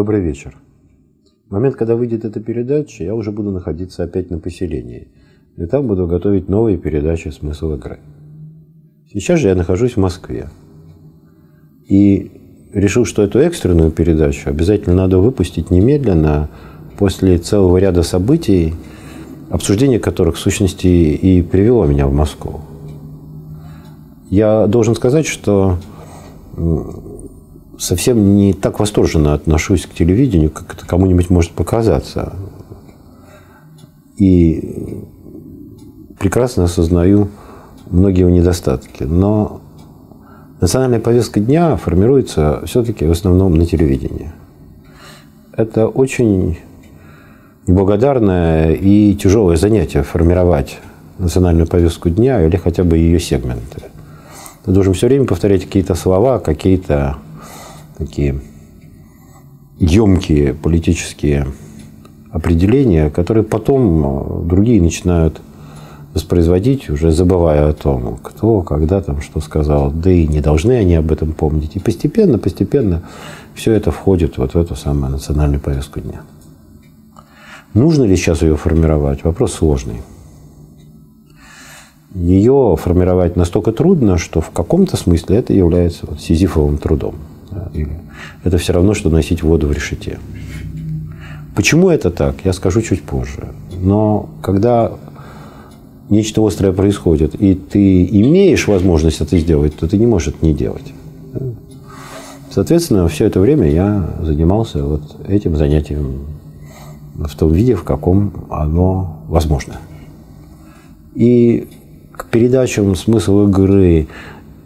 Добрый вечер. В момент, когда выйдет эта передача, я уже буду находиться опять на поселении. И там буду готовить новые передачи «Смысл игры». Сейчас же я нахожусь в Москве. И решил, что эту экстренную передачу обязательно надо выпустить немедленно, после целого ряда событий, обсуждение которых, в сущности, и привело меня в Москву. Я должен сказать, что совсем не так восторженно отношусь к телевидению, как это кому-нибудь может показаться. И прекрасно осознаю многие его недостатки. Но национальная повестка дня формируется все-таки в основном на телевидении. Это очень благодарное и тяжелое занятие формировать национальную повестку дня или хотя бы ее сегменты. Ты должен все время повторять какие-то слова, какие-то такие емкие политические определения, которые потом э, другие начинают воспроизводить, уже забывая о том, кто, когда там что сказал. Да и не должны они об этом помнить. И постепенно, постепенно все это входит вот в эту самую национальную повестку дня. Нужно ли сейчас ее формировать? Вопрос сложный. Ее формировать настолько трудно, что в каком-то смысле это является вот сизифовым трудом ими. Это все равно, что носить воду в решете. Почему это так, я скажу чуть позже. Но когда нечто острое происходит, и ты имеешь возможность это сделать, то ты не можешь это не делать. Соответственно, все это время я занимался вот этим занятием в том виде, в каком оно возможно. И к передачам смысл игры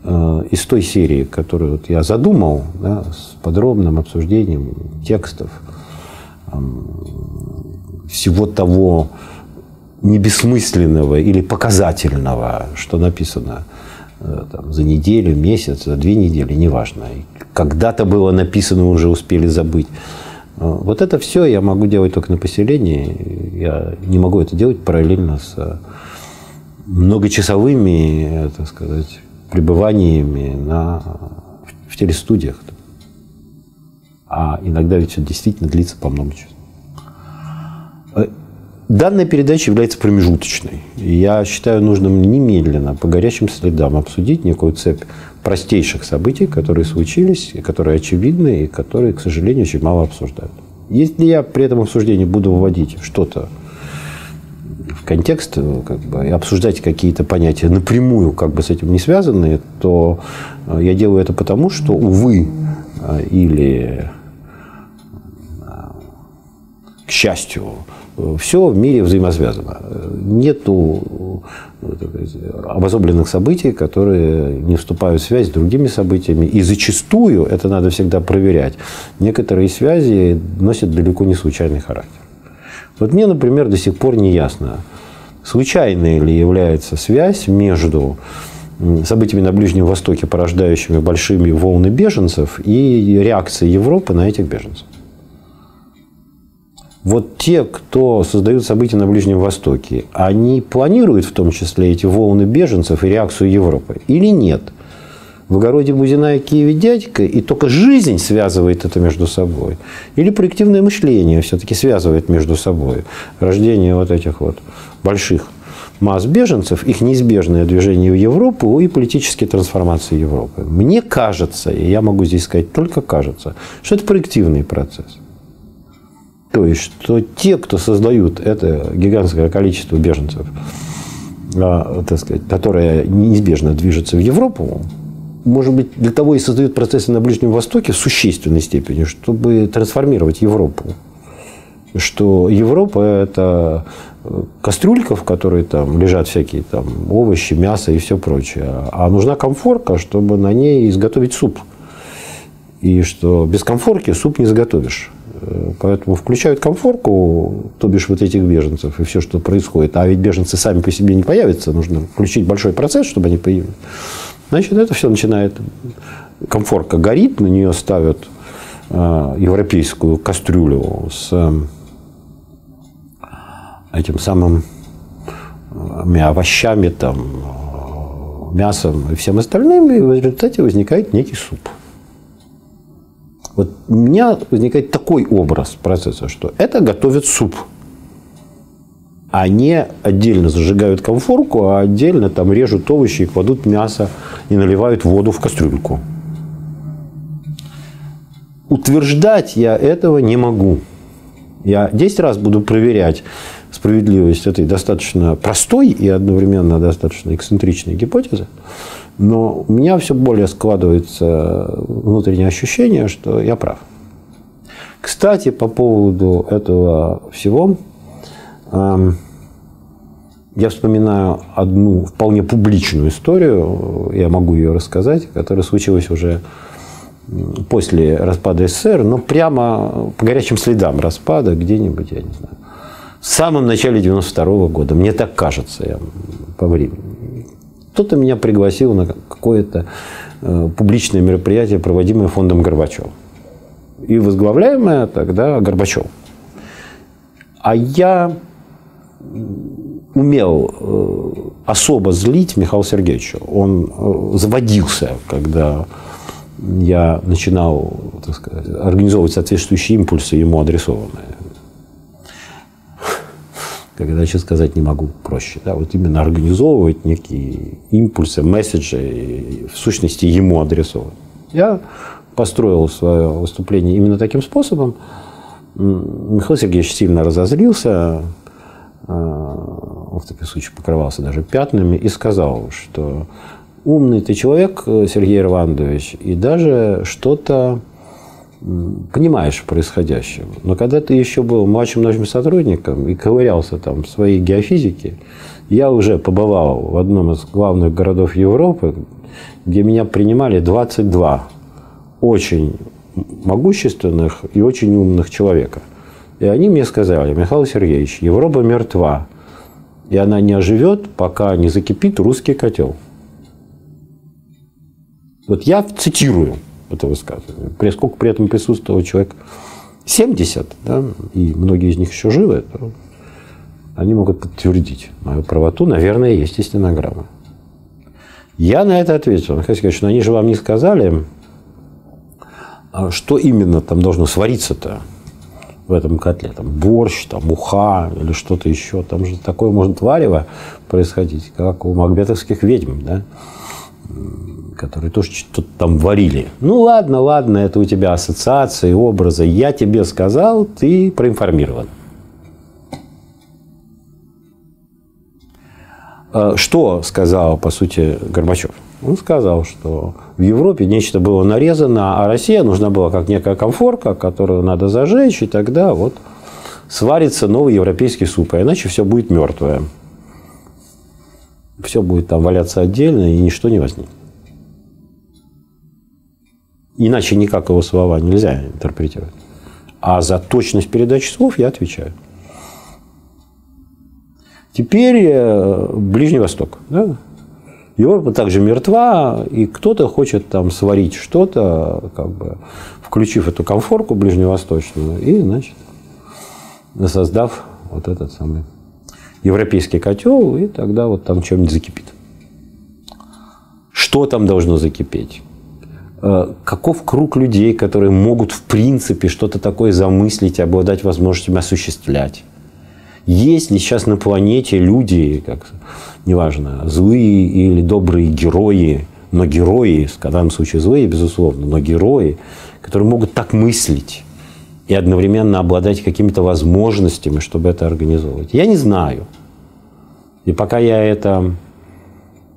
Э, из той серии, которую вот я задумал, да, с подробным обсуждением текстов, эм, всего того небессмысленного или показательного, что написано э, там, за неделю, месяц, за две недели, неважно. Когда-то было написано, уже успели забыть. Э, вот это все я могу делать только на поселении. Я не могу это делать параллельно с многочасовыми, так сказать, пребываниями на, в телестудиях. А иногда ведь все действительно длится по много часов. Э, данная передача является промежуточной. Я считаю нужным немедленно по горячим следам обсудить некую цепь простейших событий, которые случились, которые очевидны и которые, к сожалению, очень мало обсуждают. Если я при этом обсуждении буду выводить что-то в контекст как бы, и обсуждать какие-то понятия напрямую как бы с этим не связанные, то э, я делаю это потому, что, увы, э, или э, к счастью, все в мире взаимосвязано. Нету обособленных событий, которые не вступают в связь с другими событиями. И зачастую, это надо всегда проверять, некоторые связи носят далеко не случайный характер. Вот мне, например, до сих пор не ясно, случайной ли является связь между событиями на Ближнем Востоке, порождающими большими волны беженцев, и реакцией Европы на этих беженцев. Вот те, кто создают события на Ближнем Востоке, они планируют в том числе эти волны беженцев и реакцию Европы или нет? в огороде Бузина и Киеве дядька, и только жизнь связывает это между собой. Или проективное мышление все-таки связывает между собой. Рождение вот этих вот больших масс беженцев, их неизбежное движение в Европу и политические трансформации Европы. Мне кажется, и я могу здесь сказать только кажется, что это проективный процесс. То есть, что те, кто создают это гигантское количество беженцев, а, так сказать, которое неизбежно движется в Европу, может быть, для того и создают процессы на Ближнем Востоке в существенной степени, чтобы трансформировать Европу. Что Европа – это э, кастрюлька, в которой там лежат всякие там овощи, мясо и все прочее. А нужна комфорка, чтобы на ней изготовить суп. И что без комфорки суп не заготовишь. Э, поэтому включают комфорку, то бишь вот этих беженцев и все, что происходит. А ведь беженцы сами по себе не появятся. Нужно включить большой процесс, чтобы они появились. Значит, это все начинает, комфорка горит, на нее ставят э, европейскую кастрюлю с э, этим самым э, овощами, там, э, мясом и всем остальным, и в результате возникает некий суп. Вот у меня возникает такой образ процесса, что это готовит суп – они отдельно зажигают конфорку, а отдельно там режут овощи, и кладут мясо и наливают воду в кастрюльку. Утверждать я этого не могу. Я 10 раз буду проверять справедливость этой достаточно простой и одновременно достаточно эксцентричной гипотезы. Но у меня все более складывается внутреннее ощущение, что я прав. Кстати, по поводу этого всего, эм, я вспоминаю одну вполне публичную историю, э, я могу ее рассказать, которая случилась уже после распада СССР, но прямо э, по горячим следам распада где-нибудь, я не знаю. В самом начале 92 года, мне так кажется, я по времени. Кто-то меня пригласил на какое-то э, публичное мероприятие, проводимое фондом Горбачев И возглавляемое тогда Горбачев. А я умел э, особо злить Михаила Сергеевича. Он э, заводился, когда я начинал так сказать, организовывать соответствующие импульсы, ему адресованные. Когда сейчас сказать не могу проще. Да, вот именно организовывать некие импульсы, месседжи, в сущности ему адресовывать. Я построил свое выступление именно таким способом. Михаил Сергеевич сильно разозлился, Э, в таких случаях покрывался даже пятнами, и сказал, что умный ты человек, э, Сергей Ирландович, и даже что-то понимаешь происходящего. Но когда ты еще был младшим научным сотрудником и ковырялся там в своей геофизике, я уже побывал в одном из главных городов Европы, где меня принимали 22 очень могущественных и очень умных человека – и они мне сказали, Михаил Сергеевич, Европа мертва, и она не оживет, пока не закипит русский котел. Вот я цитирую это высказывание. При, сколько при этом присутствовал человек 70, да, и многие из них еще живы, то они могут подтвердить мою правоту. Наверное, есть и стенограмма. Я на это ответил. Михаил Сергеевич, но ну, они же вам не сказали, а что именно там должно свариться-то в этом котле. Там борщ, там уха или что-то еще. Там же такое может варево происходить, как у магбетовских ведьм, да? которые тоже что-то там варили. Ну ладно, ладно, это у тебя ассоциации, образы. Я тебе сказал, ты проинформирован. А, что сказал, по сути, Горбачев? Он сказал, что в Европе нечто было нарезано, а Россия нужна была как некая комфорка, которую надо зажечь, и тогда вот сварится новый европейский суп, а иначе все будет мертвое. Все будет там валяться отдельно, и ничто не возникнет. Иначе никак его слова нельзя интерпретировать. А за точность передачи слов я отвечаю. Теперь э, Ближний Восток. Да? Европа также мертва, и кто-то хочет там сварить что-то, как бы, включив эту комфорку ближневосточную, и, значит, создав вот этот самый европейский котел, и тогда вот там чем-нибудь закипит. Что там должно закипеть? Э, каков круг людей, которые могут в принципе что-то такое замыслить, обладать возможностями осуществлять? Есть ли сейчас на планете люди, как неважно, злые или добрые герои, но герои, в данном случае злые, безусловно, но герои, которые могут так мыслить и одновременно обладать какими-то возможностями, чтобы это организовывать. Я не знаю. И пока я это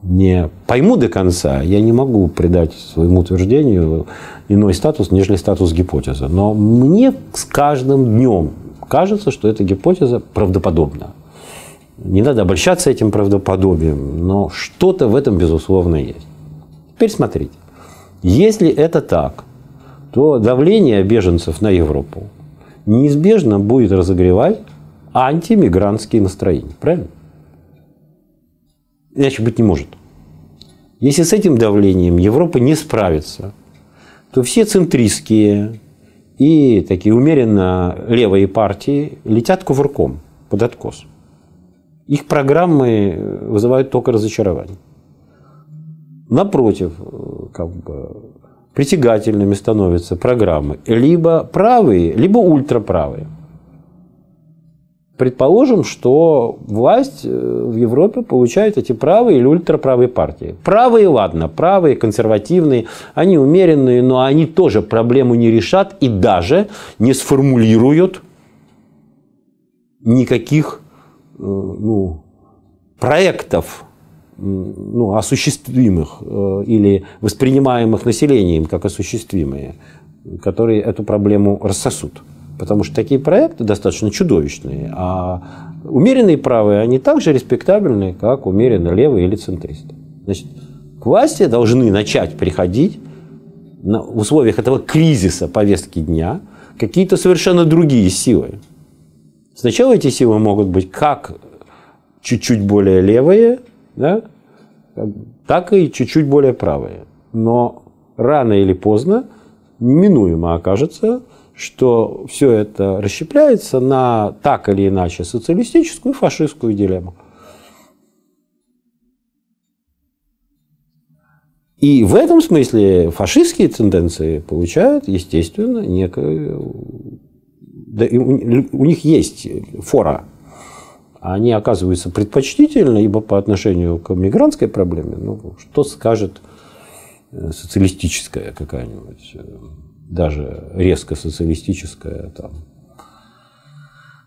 не пойму до конца, я не могу придать своему утверждению иной статус, нежели статус гипотезы. Но мне с каждым днем кажется, что эта гипотеза правдоподобна. Не надо обольщаться этим правдоподобием, но что-то в этом, безусловно, есть. Теперь смотрите. Если это так, то давление беженцев на Европу неизбежно будет разогревать антимигрантские настроения. Правильно? Иначе быть не может. Если с этим давлением Европа не справится, то все центристские и такие умеренно левые партии летят кувырком под откос их программы э, вызывают только разочарование. Напротив, э, как бы притягательными становятся программы либо правые, либо ультраправые. Предположим, что власть э, в Европе получает эти правые или ультраправые партии. Правые, ладно, правые, консервативные, они умеренные, но они тоже проблему не решат и даже не сформулируют никаких Э, ну, проектов ну, осуществимых э, или воспринимаемых населением как осуществимые, которые эту проблему рассосут. Потому что такие проекты достаточно чудовищные, а умеренные правые, они также же респектабельны, как умеренно левые или центристы. Значит, к власти должны начать приходить на, условиях этого кризиса повестки дня какие-то совершенно другие силы. Сначала эти силы могут быть как чуть-чуть более левые, да, так и чуть-чуть более правые. Но рано или поздно неминуемо окажется, что все это расщепляется на так или иначе социалистическую и фашистскую дилемму. И в этом смысле фашистские тенденции получают, естественно, некую да, у них есть фора. А они оказываются предпочтительны, ибо по отношению к мигрантской проблеме, ну, что скажет э, социалистическая какая-нибудь, э, даже резко социалистическая там,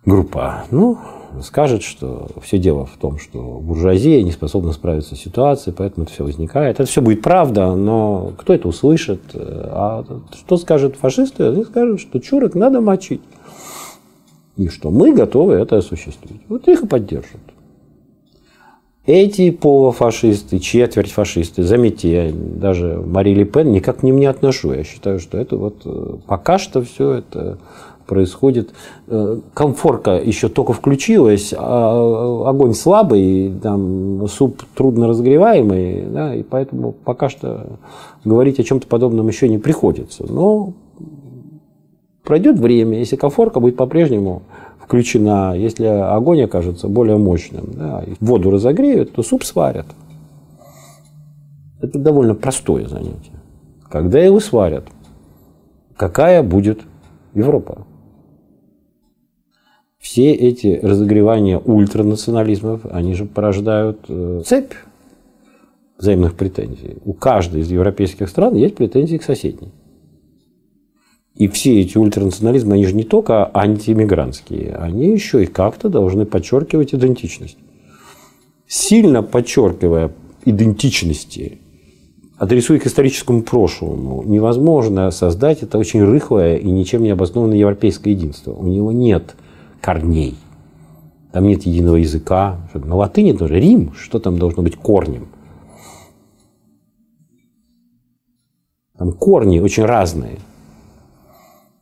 группа. Ну, скажет, что все дело в том, что буржуазия не способна справиться с ситуацией, поэтому это все возникает. Это все будет правда, но кто это услышит? Э, а что скажет фашисты? Они скажут, что чурок надо мочить и что мы готовы это осуществить. Вот их и поддержат. Эти полуфашисты, четверть фашисты, заметьте, я даже Мари Ле Пен никак к ним не отношу. Я считаю, что это вот э, пока что все это происходит. Э, комфорка еще только включилась, а, а огонь слабый, там, суп трудно разогреваемый да, и поэтому пока что говорить о чем-то подобном еще не приходится. Но Пройдет время, если комфорка будет по-прежнему включена, если огонь окажется более мощным, да, воду разогреют, то суп сварят. Это довольно простое занятие. Когда его сварят, какая будет Европа? Все эти разогревания ультранационализмов, они же порождают э, цепь взаимных претензий. У каждой из европейских стран есть претензии к соседней. И все эти ультранационализмы, они же не только антимигрантские, они еще и как-то должны подчеркивать идентичность. Сильно подчеркивая идентичности, адресуя к историческому прошлому, невозможно создать это очень рыхлое и ничем не обоснованное европейское единство. У него нет корней. Там нет единого языка. На латыни тоже Рим, что там должно быть корнем? Там корни очень разные.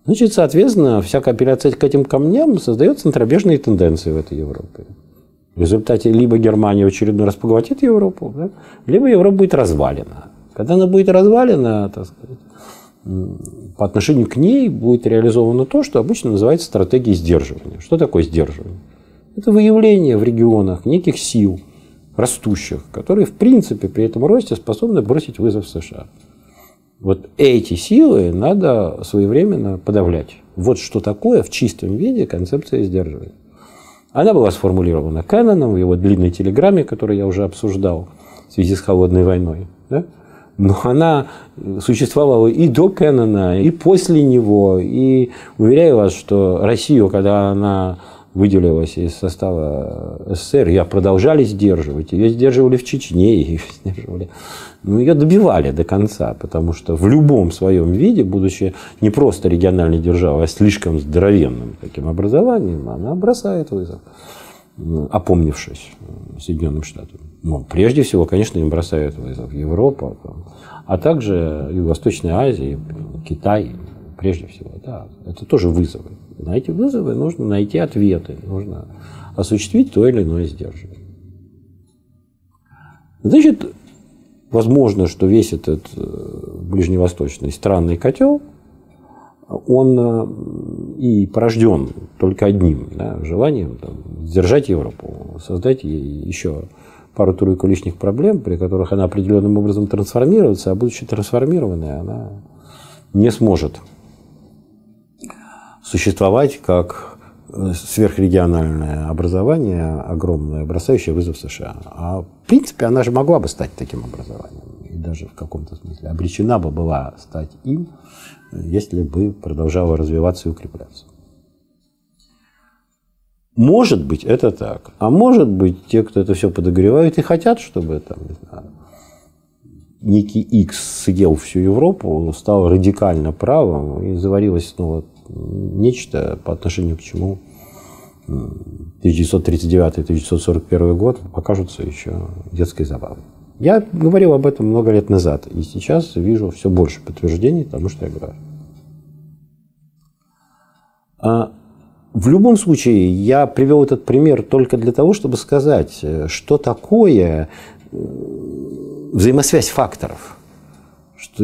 Значит, соответственно, всякая апелляция к этим камням создает центробежные тенденции в этой Европе. В результате либо Германия в очередной раз поглотит Европу, да, либо Европа будет развалена. Когда она будет развалена, так сказать, по отношению к ней будет реализовано то, что обычно называется стратегией сдерживания. Что такое сдерживание? Это выявление в регионах неких сил, растущих, которые в принципе при этом росте способны бросить вызов США. Вот эти силы надо своевременно подавлять. Вот что такое в чистом виде концепция сдерживания. Она была сформулирована Кэноном в его длинной телеграмме, которую я уже обсуждал в связи с холодной войной. Да? Но она существовала и до Кэнона, и после него. И уверяю вас, что Россию, когда она выделилась из состава СССР, ее продолжали сдерживать. Ее сдерживали в Чечне, ее сдерживали. Но ну, ее добивали до конца, потому что в любом своем виде, будучи не просто региональной державой, а слишком здоровенным таким образованием, она бросает вызов, ну, опомнившись э, Соединенным Штатам. Но прежде всего, конечно, им бросают вызов Европа, а также и Восточная Азия, Китай, прежде всего. Да, это тоже вызовы. На эти вызовы нужно найти ответы, нужно осуществить то или иное сдерживание. Значит, возможно, что весь этот э, ближневосточный странный котел, он э, и порожден только одним да, желанием там, сдержать Европу, создать ей еще пару-тройку лишних проблем, при которых она определенным образом трансформируется, а будучи трансформированной, она не сможет существовать как э, сверхрегиональное образование огромное, бросающее вызов США. А в принципе она же могла бы стать таким образованием. И даже в каком-то смысле обречена бы была стать им, если бы продолжала развиваться и укрепляться. Может быть, это так. А может быть, те, кто это все подогревают и хотят, чтобы там, не знаю, некий X съел всю Европу, стал радикально правым и заварилась снова нечто, по отношению к чему 1939-1941 год покажутся еще детской забавой. Я говорил об этом много лет назад, и сейчас вижу все больше подтверждений тому, что я говорю. А в любом случае, я привел этот пример только для того, чтобы сказать, э, что такое взаимосвязь факторов –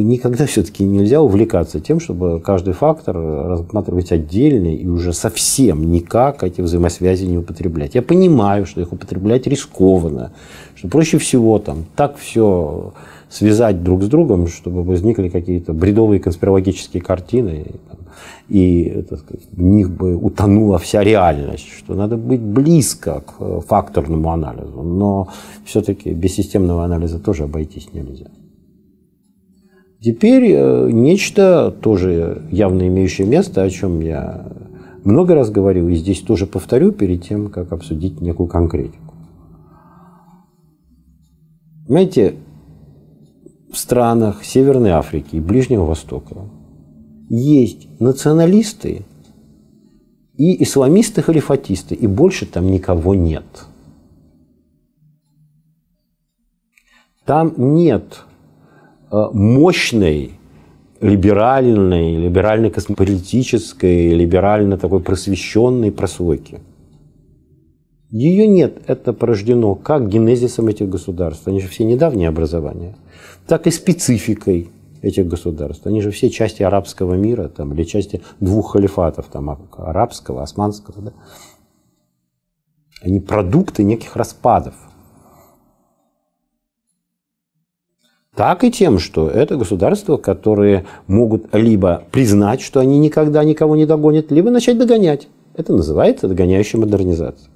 никогда все-таки нельзя увлекаться тем, чтобы каждый фактор рассматривать отдельно и уже совсем никак эти взаимосвязи не употреблять. Я понимаю, что их употреблять рискованно, что проще всего там так все связать друг с другом, чтобы возникли какие-то бредовые конспирологические картины, и так сказать, в них бы утонула вся реальность, что надо быть близко к э, факторному анализу, но все-таки без системного анализа тоже обойтись нельзя. Теперь э, нечто, тоже явно имеющее место, о чем я много раз говорил, и здесь тоже повторю перед тем, как обсудить некую конкретику. Знаете, в странах Северной Африки и Ближнего Востока есть националисты и исламисты-халифатисты, и больше там никого нет. Там нет Э, мощной либеральной, либерально-космополитической, либерально такой просвещенной прослойки. Ее нет. Это порождено как генезисом этих государств. Они же все недавние образования. Так и спецификой этих государств. Они же все части арабского мира, там, или части двух халифатов, там, арабского, османского. Да? Они продукты неких распадов. так и тем, что это государства, которые могут либо признать, что они никогда никого не догонят, либо начать догонять. Это называется догоняющая модернизация.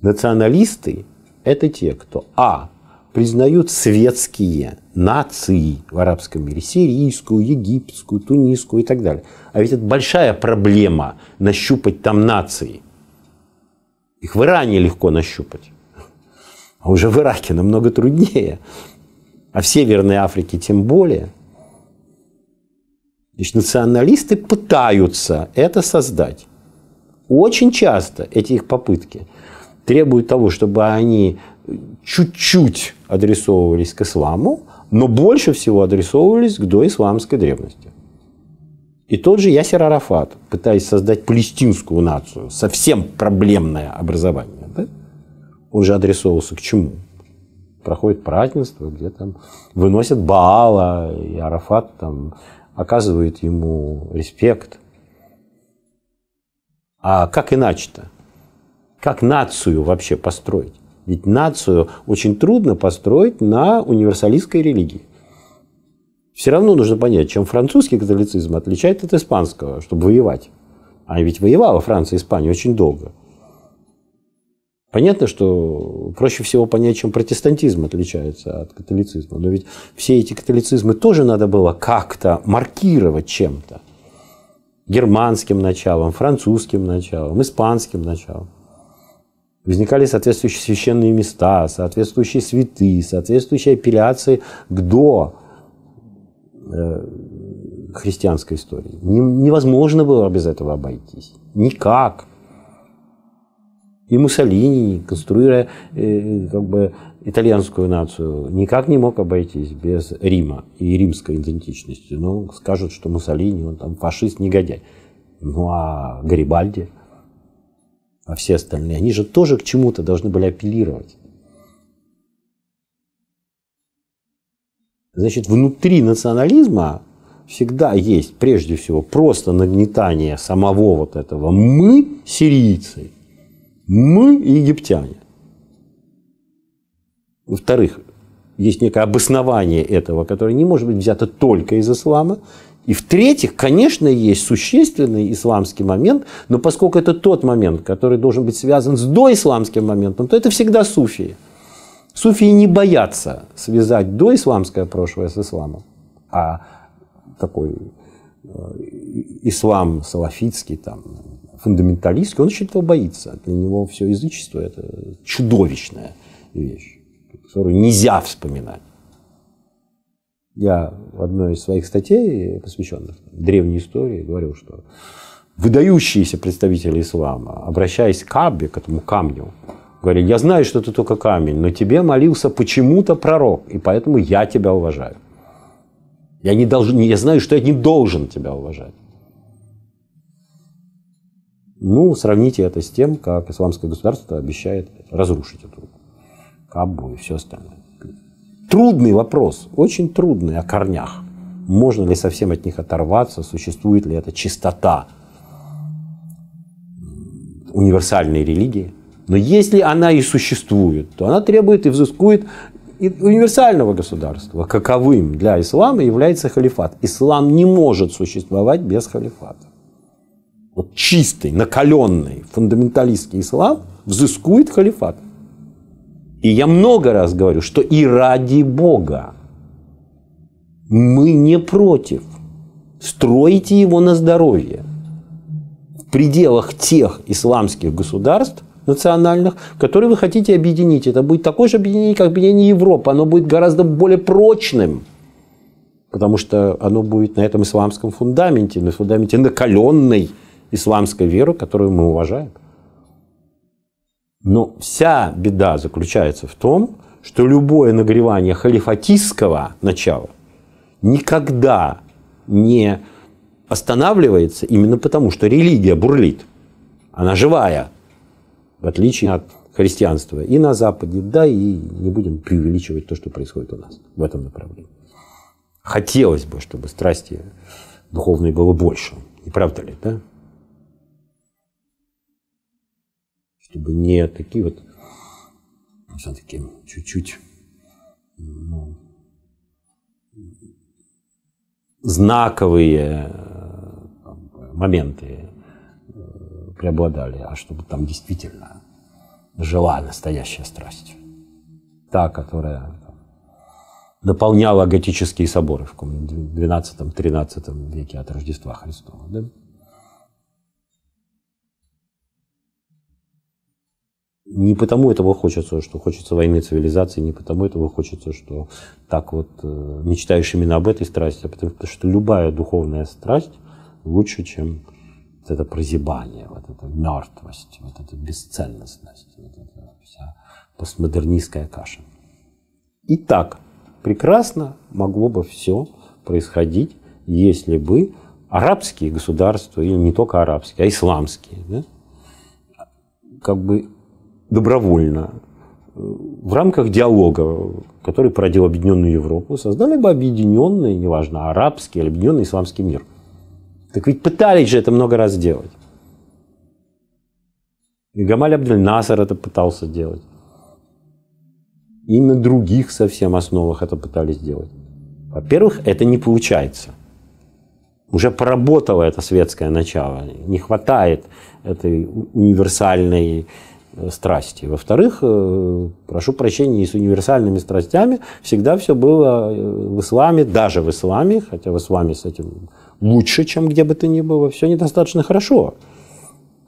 Националисты – это те, кто а. признают светские нации в арабском мире – сирийскую, египетскую, тунисскую и так далее. А ведь это большая проблема – нащупать там нации. Их в Иране легко нащупать, а уже в Ираке намного труднее а в Северной Африке тем более. Значит, националисты пытаются это создать. Очень часто эти их попытки требуют того, чтобы они чуть-чуть адресовывались к исламу, но больше всего адресовывались к доисламской древности. И тот же Ясер Арафат, пытаясь создать палестинскую нацию, совсем проблемное образование, да? он же адресовывался к чему? проходят празднества, где там выносят Баала, и Арафат там оказывает ему респект. А как иначе-то? Как нацию вообще построить? Ведь нацию очень трудно построить на универсалистской религии. Все равно нужно понять, чем французский католицизм отличается от испанского, чтобы воевать. А ведь воевала Франция и Испания очень долго. Понятно, что проще всего понять, чем протестантизм отличается от католицизма. Но ведь все эти католицизмы тоже надо было как-то маркировать чем-то. Германским началом, французским началом, испанским началом. Возникали соответствующие священные места, соответствующие святые, соответствующие апелляции к до э, христианской истории. Невозможно было без этого обойтись. Никак. И Муссолини, конструируя э, как бы итальянскую нацию, никак не мог обойтись без Рима и римской идентичности. Ну, скажут, что Муссолини, он там фашист-негодяй. Ну, а Гарибальди, а все остальные, они же тоже к чему-то должны были апеллировать. Значит, внутри национализма всегда есть, прежде всего, просто нагнетание самого вот этого «мы сирийцы», мы египтяне. Во-вторых, есть некое обоснование этого, которое не может быть взято только из ислама. И в-третьих, конечно, есть существенный исламский момент, но поскольку это тот момент, который должен быть связан с доисламским моментом, то это всегда суфии. Суфии не боятся связать доисламское прошлое с исламом, а такой э, ислам салафитский, там, фундаменталистский, он еще этого боится. Для него все язычество – это чудовищная вещь, которую нельзя вспоминать. Я в одной из своих статей, посвященных древней истории, говорил, что выдающиеся представители ислама, обращаясь к Аббе, к этому камню, говорили, я знаю, что ты только камень, но тебе молился почему-то пророк, и поэтому я тебя уважаю. Я, не должен, я знаю, что я не должен тебя уважать. Ну, сравните это с тем, как исламское государство обещает разрушить эту Кабу и все остальное. Трудный вопрос, очень трудный о корнях. Можно ли совсем от них оторваться, существует ли эта чистота универсальной религии. Но если она и существует, то она требует и взыскует и универсального государства, каковым для ислама является халифат. Ислам не может существовать без халифата вот чистый, накаленный фундаменталистский ислам взыскует халифат. И я много раз говорю, что и ради Бога мы не против. Стройте его на здоровье. В пределах тех исламских государств национальных, которые вы хотите объединить. Это будет такое же объединение, как объединение Европы. Оно будет гораздо более прочным, потому что оно будет на этом исламском фундаменте, на фундаменте накаленной исламской веры, которую мы уважаем. Но вся беда заключается в том, что любое нагревание халифатистского начала никогда не останавливается именно потому, что религия бурлит. Она живая, в отличие от христианства и на Западе, да и не будем преувеличивать то, что происходит у нас в этом направлении. Хотелось бы, чтобы страсти духовной было больше, не правда ли, да? чтобы не такие вот ну, все-таки чуть-чуть ну, знаковые э, моменты э, преобладали, а чтобы там действительно жила настоящая страсть. Та, которая дополняла готические соборы в 12-13 веке от Рождества Христова. Да? не потому этого хочется, что хочется войны цивилизации, не потому этого хочется, что так вот э, мечтаешь именно об этой страсти, а потому что любая духовная страсть лучше, чем вот это прозябание, вот эта мертвость, вот эта бесценностность, вот эта вся постмодернистская каша. Итак, прекрасно могло бы все происходить, если бы арабские государства, или не только арабские, а исламские, да, как бы добровольно э, в рамках диалога, который породил Объединенную Европу, создали бы объединенный, неважно, арабский или объединенный исламский мир. Так ведь пытались же это много раз делать. И Гамаль Абдель Насар это пытался делать. И на других совсем основах это пытались делать. Во-первых, это не получается. Уже поработало это светское начало. Не хватает этой универсальной Э, страсти. Во-вторых, э, прошу прощения, и с универсальными страстями всегда все было э, в исламе, даже в исламе, хотя в исламе с этим лучше, чем где бы то ни было, все недостаточно хорошо.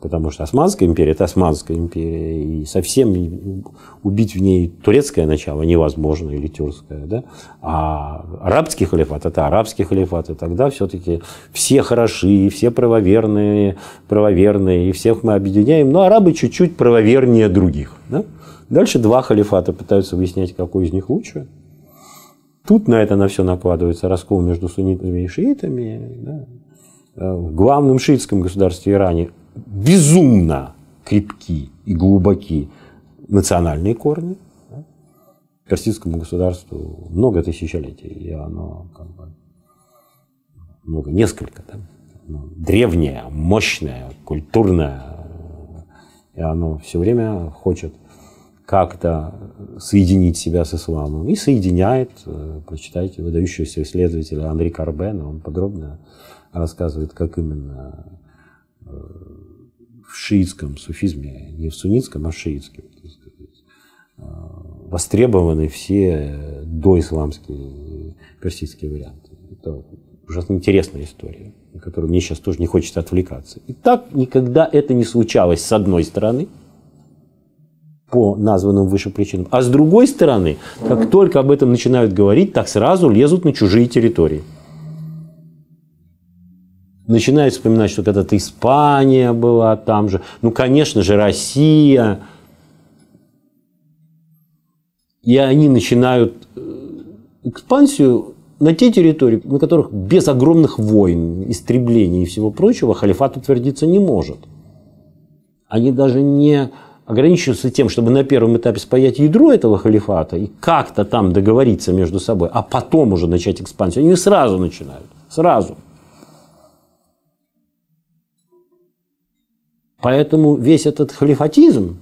Потому что Османская империя – это Османская империя, и совсем убить в ней турецкое начало невозможно, или тюркское, да? А арабский халифат – это арабский халифат, и тогда все-таки все хороши, все правоверные, правоверные, и всех мы объединяем, но арабы чуть-чуть правовернее других, да? Дальше два халифата пытаются выяснять, какой из них лучше. Тут на это на все накладывается раскол между суннитами и шиитами. Да? Э, в главном шиитском государстве Иране безумно крепки и глубоки национальные корни. Да? Персидскому государству много тысячелетий, и оно как бы много, несколько, да? древнее, мощное, культурное, и оно все время хочет как-то соединить себя с исламом. И соединяет, э, прочитайте выдающегося исследователя Андрей Карбена, он подробно рассказывает, как именно э, в шиитском суфизме, не в суннитском, а в шиитском, а, востребованы все э, доисламские персидские варианты. Это ужасно интересная история, на которую мне сейчас тоже не хочется отвлекаться. И так никогда это не случалось с одной стороны, по названным выше причинам. А с другой стороны, как только об этом начинают говорить, так сразу лезут на чужие территории начинает вспоминать, что когда-то Испания была там же, ну, конечно же, Россия. И они начинают э, экспансию на те территории, на которых без огромных войн, истреблений и всего прочего халифат утвердиться не может. Они даже не ограничиваются тем, чтобы на первом этапе спаять ядро этого халифата и как-то там договориться между собой, а потом уже начать экспансию. Они сразу начинают, сразу – Поэтому весь этот халифатизм,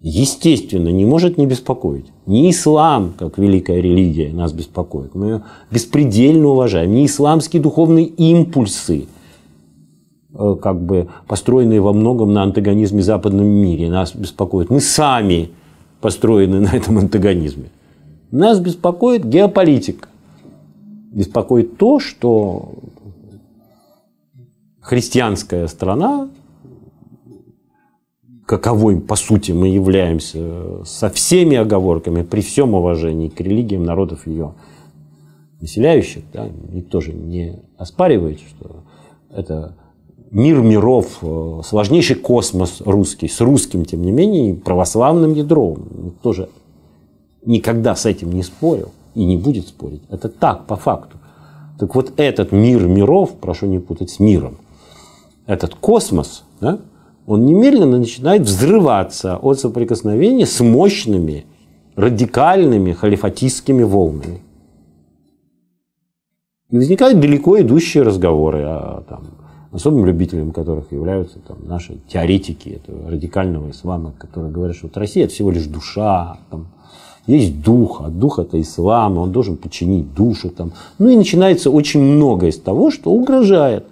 естественно, не может не беспокоить. Не ислам, как великая религия, нас беспокоит. Мы ее беспредельно уважаем. Не исламские духовные импульсы, э, как бы построенные во многом на антагонизме в западном мире, нас беспокоит. Мы сами построены на этом антагонизме. Нас беспокоит геополитика. Беспокоит то, что христианская страна каковой, по сути, мы являемся, э, со всеми оговорками, при всем уважении к религиям народов ее населяющих, да, никто же не оспаривает, что это мир миров, э, сложнейший космос русский, с русским, тем не менее, православным ядром. Никто же никогда с этим не спорил и не будет спорить. Это так, по факту. Так вот, этот мир миров, прошу не путать с миром, этот космос, да, он немедленно начинает взрываться от соприкосновения с мощными, радикальными халифатистскими волнами. И возникают далеко идущие разговоры о там, особым любителям которых являются там, наши теоретики этого радикального ислама, которые говорят, что вот Россия это всего лишь душа, там, есть дух, а дух это ислам, он должен подчинить душу. Там. Ну и начинается очень много из того, что угрожает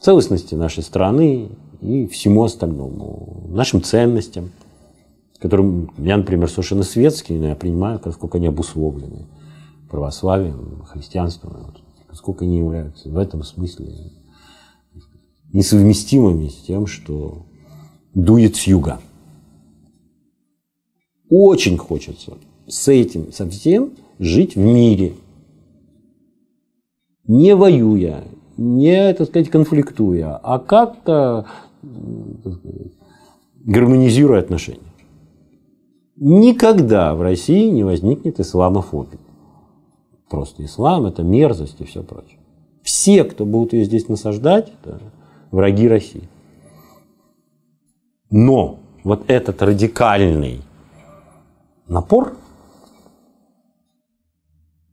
целостности нашей страны, и всему остальному, нашим ценностям, которым я, например, совершенно светский, но я принимаю, насколько они обусловлены православием, христианством, насколько они являются в этом смысле несовместимыми с тем, что дует с юга. Очень хочется с этим совсем жить в мире, не воюя, не, так сказать, конфликтуя, а как-то Э, гармонизируя отношения. Никогда в России не возникнет исламофобия. Просто ислам – это мерзость и все прочее. Все, кто будут ее здесь насаждать, это враги России. Но вот этот радикальный напор,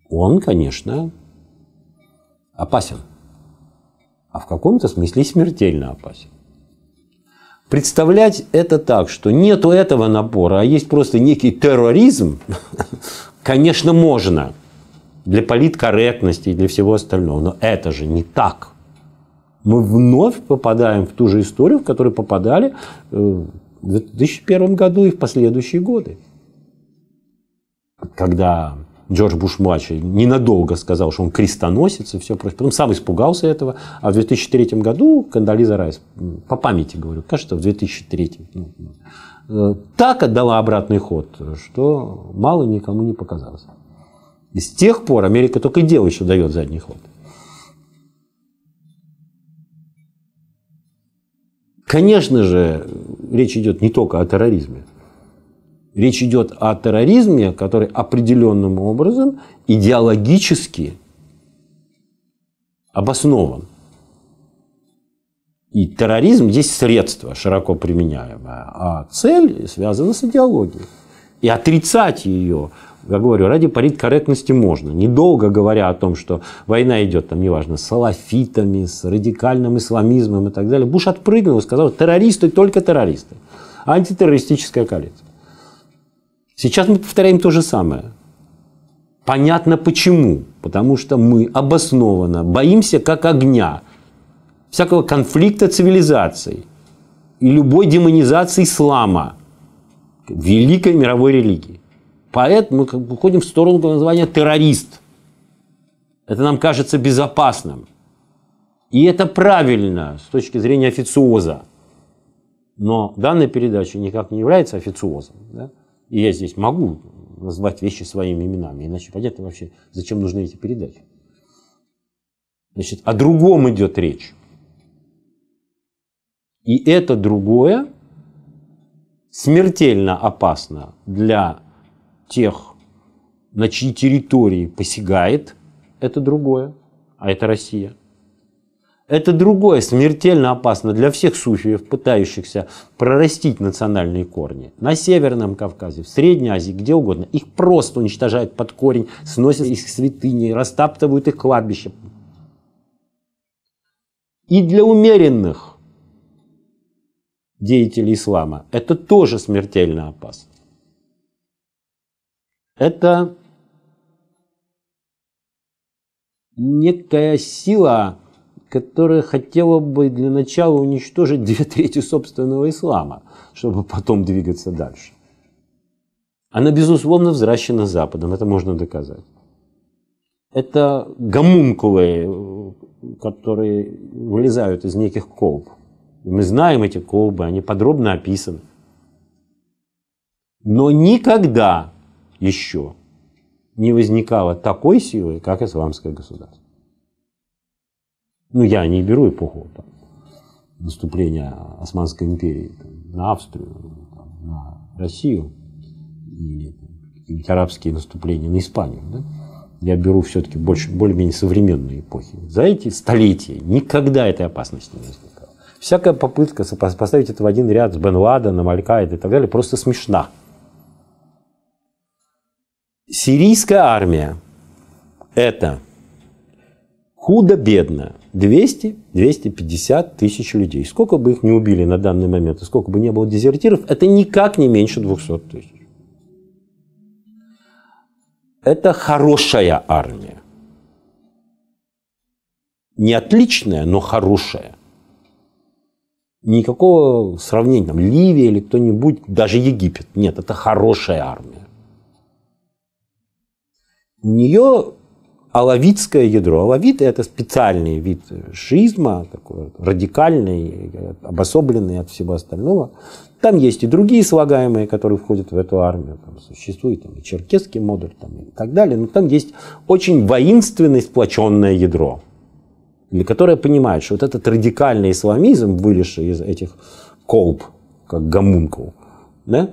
он, конечно, опасен. А в каком-то смысле смертельно опасен. Представлять это так, что нету этого набора, а есть просто некий терроризм, конечно, можно для политкорректности и для всего остального. Но это же не так. Мы вновь попадаем в ту же историю, в которую попадали э, в 2001 году и в последующие годы. Когда Джордж Буш младший ненадолго сказал, что он крестоносец и все прочее. Потом сам испугался этого. А в 2003 году Кандализа Райс, по памяти говорю, кажется, в 2003 э, так отдала обратный ход, что мало никому не показалось. И с тех пор Америка только и делает, что дает задний ход. Конечно же, речь идет не только о терроризме. Речь идет о терроризме, который определенным образом идеологически обоснован. И терроризм здесь средство, широко применяемое, а цель связана с идеологией. И отрицать ее, я говорю, ради политкорректности можно. Недолго говоря о том, что война идет, там, неважно, с салафитами, с радикальным исламизмом и так далее, Буш отпрыгнул и сказал, террористы только террористы. Антитеррористическая коалиция. Сейчас мы повторяем то же самое. Понятно почему. Потому что мы обоснованно боимся как огня, всякого конфликта цивилизаций и любой демонизации ислама, великой мировой религии. Поэтому мы уходим в сторону названия террорист. Это нам кажется безопасным. И это правильно с точки зрения официоза. Но данная передача никак не является официозом. Да? И я здесь могу назвать вещи своими именами, иначе понятно вообще, зачем нужны эти передачи. Значит, о другом идет речь. И это другое смертельно опасно для тех, на чьи территории посягает это другое, а это Россия – это другое, смертельно опасно для всех суфиев, пытающихся прорастить национальные корни. На Северном Кавказе, в Средней Азии, где угодно. Их просто уничтожают под корень, сносят их святыни, растаптывают их кладбище. И для умеренных деятелей ислама это тоже смертельно опасно. Это некая сила которая хотела бы для начала уничтожить две трети собственного ислама, чтобы потом двигаться дальше. Она, безусловно, взращена Западом, это можно доказать. Это гомункулы, которые вылезают из неких колб. Мы знаем эти колбы, они подробно описаны. Но никогда еще не возникало такой силы, как исламское государство ну я не беру эпоху там, наступления Османской империи там, на Австрию, там, на Россию или какие-то арабские наступления на Испанию. Да? Я беру все-таки больше, более-менее современные эпохи. За эти столетия никогда этой опасности не возникало. Всякая попытка поставить это в один ряд с Бен Ладеном, аль и так далее просто смешна. Сирийская армия – это худо-бедно 200-250 тысяч людей. Сколько бы их не убили на данный момент, и сколько бы не было дезертиров, это никак не меньше 200 тысяч. Это хорошая армия. Не отличная, но хорошая. Никакого сравнения, там, Ливия или кто-нибудь, даже Египет. Нет, это хорошая армия. У нее алавитское ядро. Алавиты – это специальный вид шиизма, такой радикальный, обособленный от всего остального. Там есть и другие слагаемые, которые входят в эту армию. Там существует там, и черкесский модуль там, и так далее. Но там есть очень воинственное сплоченное ядро, или которое понимает, что вот этот радикальный исламизм, вылезший из этих колб, как гомункул, да,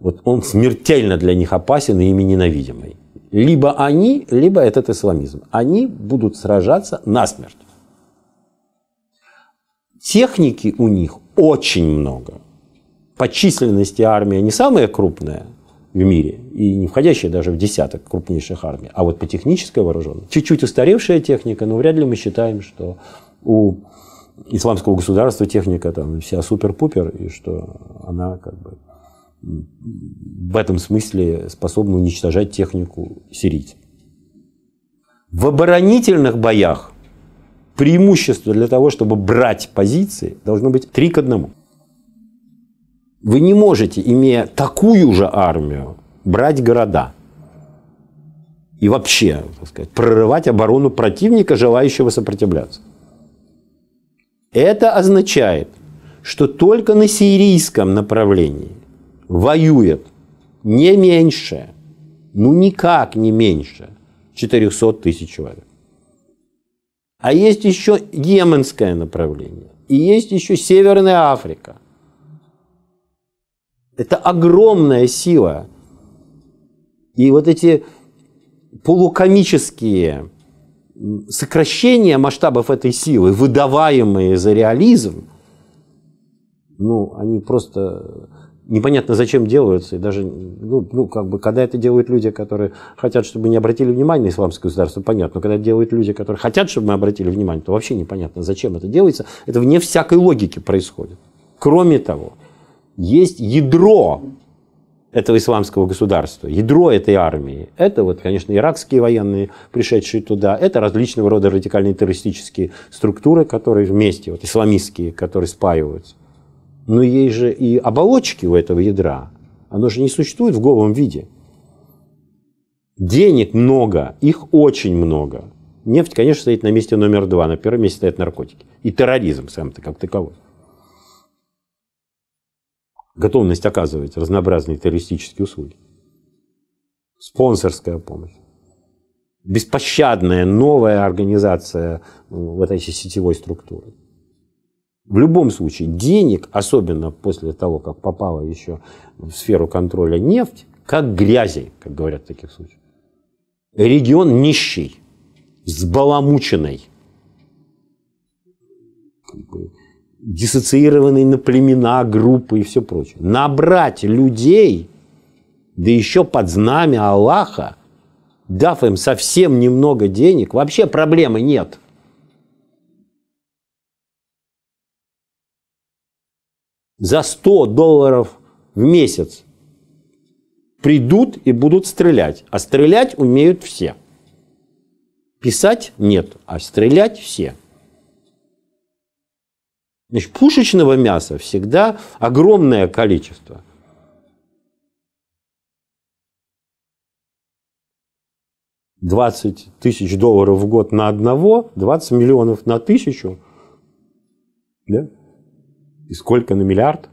вот он смертельно для них опасен и ими ненавидимый. Либо они, либо этот исламизм. Они будут сражаться насмерть. Техники у них очень много. По численности армия не самая крупная в мире и не входящая даже в десяток крупнейших армий, а вот по технической вооруженности Чуть-чуть устаревшая техника, но вряд ли мы считаем, что у исламского государства техника там вся супер-пупер, и что она как бы в этом смысле способны уничтожать технику сирийцев. В оборонительных боях преимущество для того, чтобы брать позиции, должно быть три к одному. Вы не можете, имея такую же армию, брать города. И вообще, так сказать, прорывать оборону противника, желающего сопротивляться. Это означает, что только на сирийском направлении воюет не меньше, ну никак не меньше 400 тысяч человек. А есть еще Йеменское направление. И есть еще Северная Африка. Это огромная сила. И вот эти полукомические сокращения масштабов этой силы, выдаваемые за реализм, ну, они просто непонятно зачем делаются, и даже, ну, ну, как бы, когда это делают люди, которые хотят, чтобы мы не обратили внимания на исламское государство, понятно, но когда это делают люди, которые хотят, чтобы мы обратили внимание, то вообще непонятно, зачем это делается, это вне всякой логики происходит. Кроме того, есть ядро этого исламского государства, ядро этой армии. Это вот, конечно, иракские военные, пришедшие туда, это различного рода радикальные террористические структуры, которые вместе, вот исламистские, которые спаиваются но есть же и оболочки у этого ядра. Оно же не существует в голом виде. Денег много, их очень много. Нефть, конечно, стоит на месте номер два, на первом месте стоят наркотики. И терроризм сам-то как таковой. Готовность оказывать разнообразные террористические услуги. Спонсорская помощь. Беспощадная новая организация вот этой сетевой структуры в любом случае денег, особенно после того, как попала еще в сферу контроля нефть, как грязи, как говорят в таких случаях. Регион нищий, сбаламученный, как бы диссоциированный на племена, группы и все прочее. Набрать людей, да еще под знамя Аллаха, дав им совсем немного денег, вообще проблемы нет. за 100 долларов в месяц придут и будут стрелять. А стрелять умеют все. Писать нет, а стрелять все. Значит, пушечного мяса всегда огромное количество. Двадцать тысяч долларов в год на одного, 20 миллионов на тысячу. Да? И сколько на миллиард?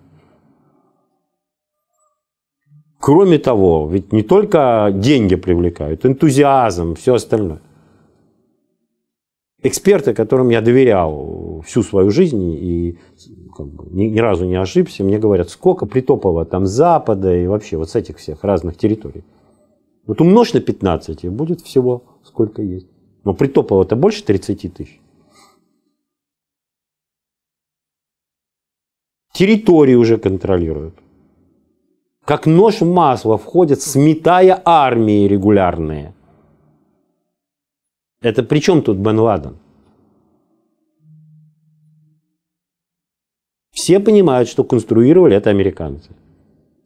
Кроме того, ведь не только деньги привлекают, энтузиазм, все остальное. Эксперты, которым я доверял всю свою жизнь и как бы, ни, ни разу не ошибся, мне говорят, сколько притопало там Запада и вообще вот с этих всех разных территорий. Вот умножь на 15, и будет всего сколько есть. Но притопало то больше 30 тысяч. территории уже контролируют. Как нож в масло входят, сметая армии регулярные. Это при чем тут Бен Ладен? Все понимают, что конструировали это американцы.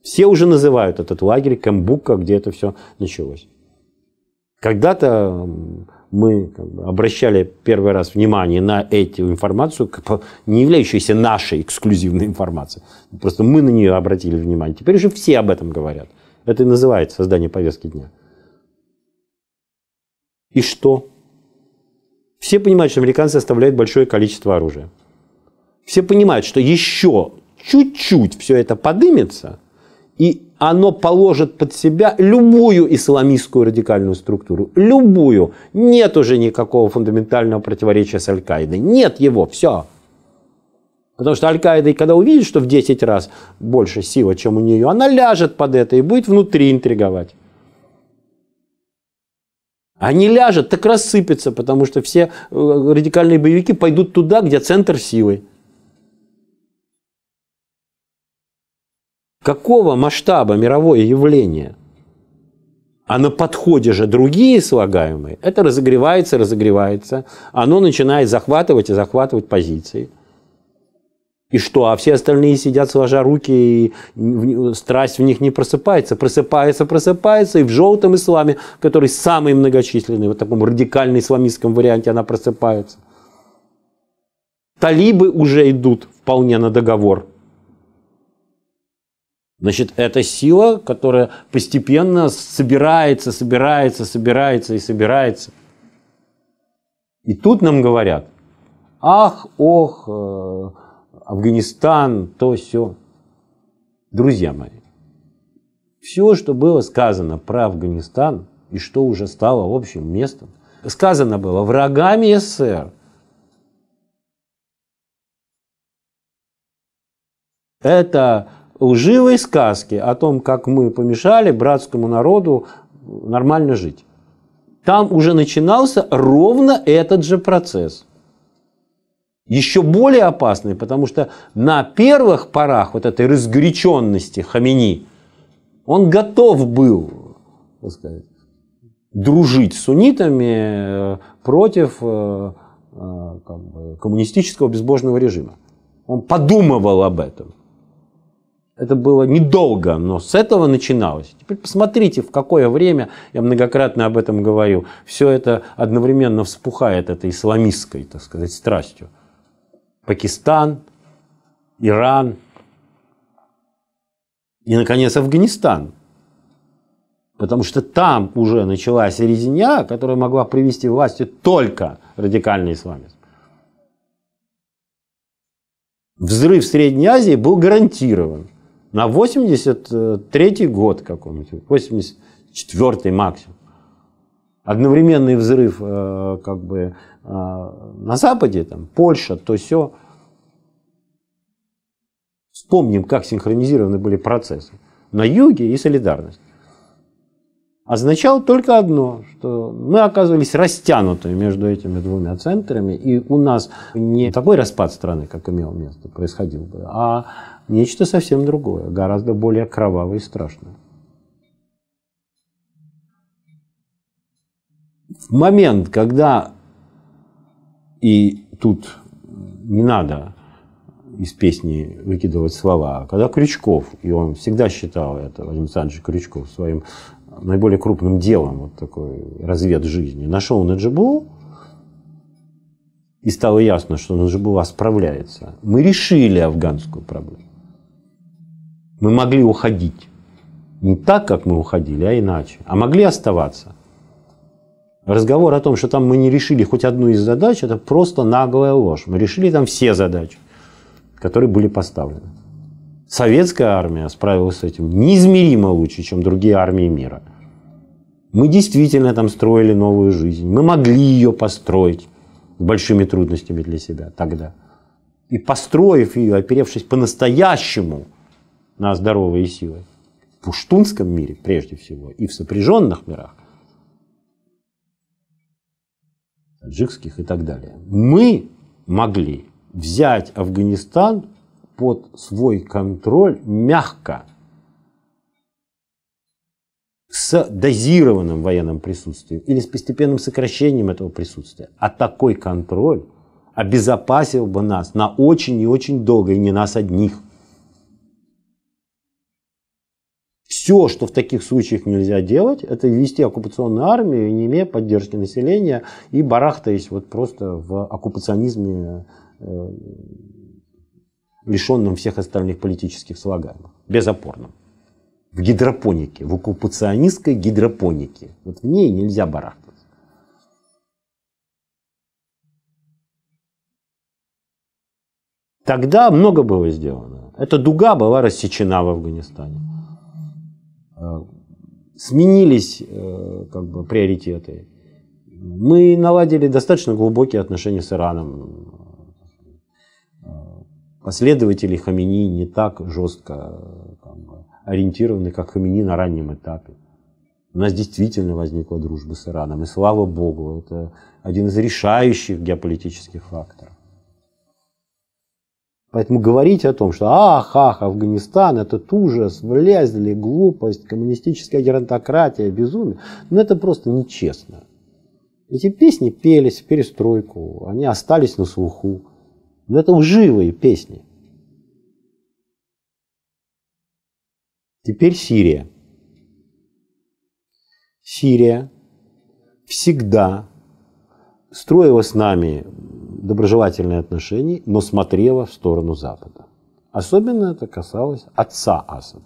Все уже называют этот лагерь Камбука, где это все началось. Когда-то мы как бы, обращали первый раз внимание на эту информацию, не являющуюся нашей эксклюзивной информацией. Просто мы на нее обратили внимание. Теперь уже все об этом говорят. Это и называется создание повестки дня. И что? Все понимают, что американцы оставляют большое количество оружия. Все понимают, что еще чуть-чуть все это подымется, и оно положит под себя любую исламистскую радикальную структуру. Любую. Нет уже никакого фундаментального противоречия с Аль-Каидой. Нет его. Все. Потому что Аль-Каида, когда увидит, что в 10 раз больше сила, чем у нее, она ляжет под это и будет внутри интриговать. А не ляжет, так рассыпется, потому что все э, радикальные боевики пойдут туда, где центр силы. Какого масштаба мировое явление? А на подходе же другие слагаемые, это разогревается, разогревается, оно начинает захватывать и захватывать позиции. И что? А все остальные сидят сложа руки, и страсть в них не просыпается. Просыпается, просыпается, и в желтом исламе, который самый многочисленный, вот в таком радикальном исламистском варианте она просыпается. Талибы уже идут вполне на договор Значит, это сила, которая постепенно собирается, собирается, собирается и собирается. И тут нам говорят, ах, ох, э, Афганистан, то, все. Друзья мои, все, что было сказано про Афганистан и что уже стало общим местом, сказано было врагами СССР. Это лживые сказки о том, как мы помешали братскому народу нормально жить. Там уже начинался ровно этот же процесс. Еще более опасный, потому что на первых порах вот этой разгоряченности Хамини он готов был так сказать, дружить с суннитами э, против э, э, как бы, коммунистического безбожного режима. Он подумывал об этом это было недолго, но с этого начиналось. Теперь посмотрите, в какое время, я многократно об этом говорю. все это одновременно вспухает этой исламистской, так сказать, страстью. Пакистан, Иран и, наконец, Афганистан. Потому что там уже началась резня, которая могла привести власти только радикальный исламизм. Взрыв в Средней Азии был гарантирован на 83-й год какой-нибудь, 84-й максимум. Одновременный взрыв э, как бы э, на Западе, там, Польша, то все. Вспомним, как синхронизированы были процессы. На юге и солидарность. Означало только одно, что мы оказывались растянутыми между этими двумя центрами, и у нас не такой распад страны, как имел место, происходил бы, а нечто совсем другое, гораздо более кровавое и страшное. В момент, когда и тут не надо из песни выкидывать слова, а когда Крючков, и он всегда считал это, Владимир Александрович Крючков, своим наиболее крупным делом, вот такой развед жизни, нашел Наджибу, и стало ясно, что Наджибула справляется. Мы решили афганскую проблему. Мы могли уходить. Не так, как мы уходили, а иначе. А могли оставаться. Разговор о том, что там мы не решили хоть одну из задач, это просто наглая ложь. Мы решили там все задачи, которые были поставлены. Советская армия справилась с этим неизмеримо лучше, чем другие армии мира. Мы действительно там строили новую жизнь. Мы могли ее построить с большими трудностями для себя тогда. И построив ее, оперевшись по-настоящему на здоровые силы в пуштунском мире прежде всего и в сопряженных мирах, таджикских и так далее, мы могли взять Афганистан под свой контроль мягко, с дозированным военным присутствием или с постепенным сокращением этого присутствия. А такой контроль обезопасил бы нас на очень и очень долго, и не нас одних – Все, что в таких случаях нельзя делать, это вести оккупационную армию, не имея поддержки населения и барахтаясь вот просто в оккупационизме, э, лишенном всех остальных политических слагаемых, безопорном. В гидропонике, в оккупационистской гидропонике. Вот в ней нельзя барахтаться. Тогда много было сделано. Эта дуга была рассечена в Афганистане сменились э, как бы, приоритеты. Мы наладили достаточно глубокие отношения с Ираном. Последователи Хамини не так жестко как ориентированы, как Хамини на раннем этапе. У нас действительно возникла дружба с Ираном, и слава богу, это один из решающих геополитических факторов. Поэтому говорить о том, что ах, ах, Афганистан, это ужас, влезли, глупость, коммунистическая геронтократия, безумие, ну это просто нечестно. Эти песни пелись в перестройку, они остались на слуху. Но это лживые песни. Теперь Сирия. Сирия всегда строила с нами доброжелательные отношения, но смотрела в сторону Запада. Особенно это касалось отца Асада.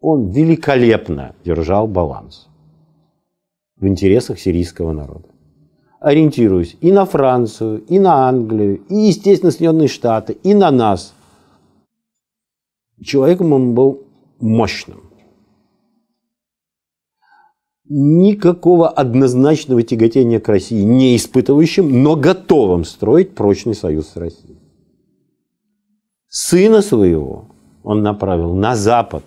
Он великолепно держал баланс в интересах сирийского народа. Ориентируясь и на Францию, и на Англию, и, естественно, Соединенные Штаты, и на нас. Человеком он был мощным никакого однозначного тяготения к России не испытывающим, но готовым строить прочный союз с Россией. Сына своего он направил на Запад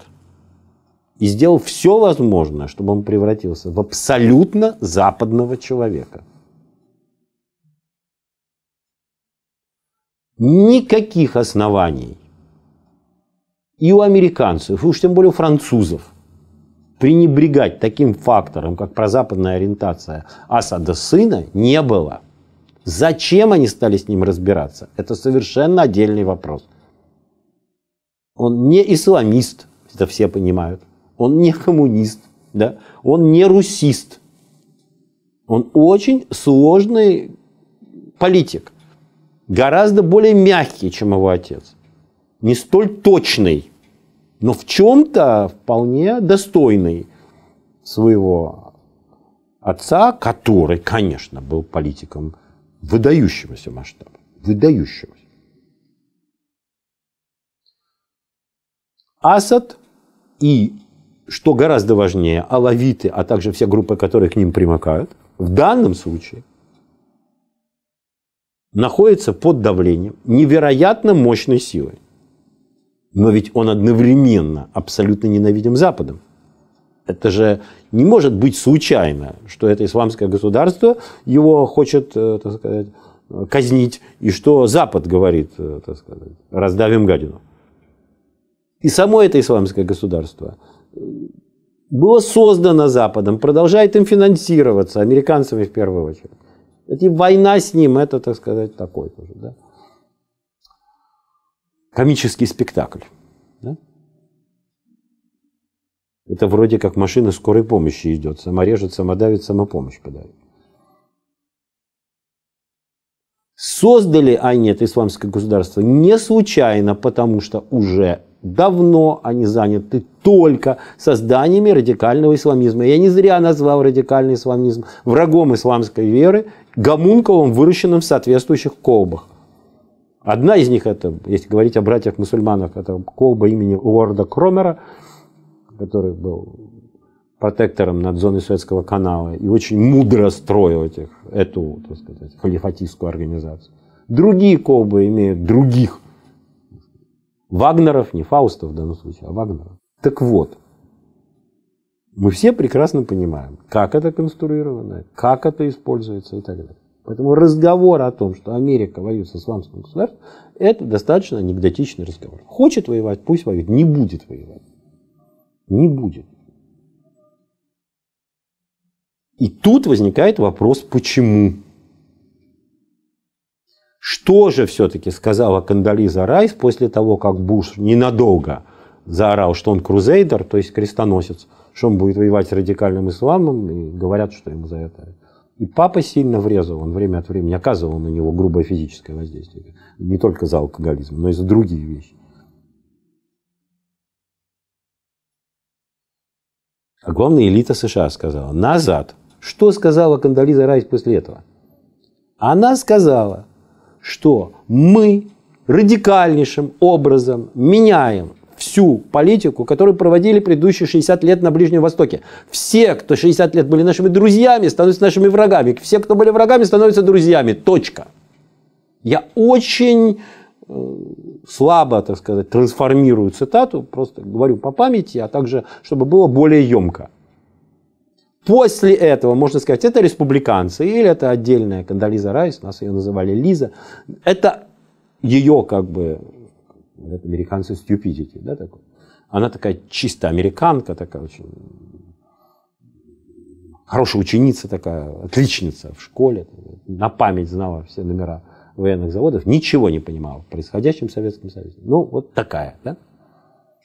и сделал все возможное, чтобы он превратился в абсолютно западного человека. Никаких оснований и у американцев, и уж тем более у французов – пренебрегать таким фактором, как прозападная ориентация Асада сына, не было. Зачем они стали с ним разбираться? Это совершенно отдельный вопрос. Он не исламист, это все понимают. Он не коммунист, да? он не русист. Он очень сложный политик. Гораздо более мягкий, чем его отец. Не столь точный но в чем-то вполне достойный своего отца, который, конечно, был политиком выдающегося масштаба, выдающегося. Асад и, что гораздо важнее, алавиты, а также все группы, которые к ним примыкают, в данном случае находятся под давлением невероятно мощной силы но ведь он одновременно абсолютно ненавидим Западом. Это же не может быть случайно, что это исламское государство его хочет, э, так сказать, казнить, и что Запад говорит, э, так сказать, раздавим гадину. И само это исламское государство э, было создано Западом, продолжает им финансироваться, американцами в первую очередь. Это война с ним, это, так сказать, такой тоже. Да? комический спектакль. Да? Это вроде как машина скорой помощи идет. Сама режет, сама давит, сама помощь подает. Создали они а это исламское государство не случайно, потому что уже давно они заняты только созданиями радикального исламизма. Я не зря назвал радикальный исламизм врагом исламской веры, гомункулом, выращенным в соответствующих колбах. Одна из них, это, если говорить о братьях-мусульманах, это колба имени Уорда Кромера, который был протектором над зоной Советского канала и очень мудро строил этих, эту, так сказать, халифатистскую организацию. Другие колбы имеют других Вагнеров, не Фаустов, в данном случае, а Вагнеров. Так вот, мы все прекрасно понимаем, как это конструировано, как это используется и так далее. Поэтому разговор о том, что Америка воюет с исламским государством, это достаточно анекдотичный разговор. Хочет воевать, пусть воюет, не будет воевать. Не будет. И тут возникает вопрос, почему? Что же все-таки сказала Кандализа Райс после того, как Буш ненадолго заорал, что он крузейдер, то есть крестоносец, что он будет воевать с радикальным исламом, и говорят, что ему за это и папа сильно врезал, он время от времени оказывал на него грубое физическое воздействие. Не только за алкоголизм, но и за другие вещи. А главная элита США сказала, назад. Что сказала Кандализа Райс после этого? Она сказала, что мы радикальнейшим образом меняем всю политику, которую проводили предыдущие 60 лет на Ближнем Востоке. Все, кто 60 лет были нашими друзьями, становятся нашими врагами. Все, кто были врагами, становятся друзьями. Точка. Я очень э, слабо, так сказать, трансформирую цитату, просто говорю по памяти, а также, чтобы было более емко. После этого, можно сказать, это республиканцы, или это отдельная Кандализа Райс, у нас ее называли Лиза, это ее как бы Говорят, американцы stupidity, да, такой. Она такая чисто американка, такая очень хорошая ученица такая, отличница в школе, на память знала все номера военных заводов, ничего не понимала в происходящем Советском Союзе. Ну, вот такая, да?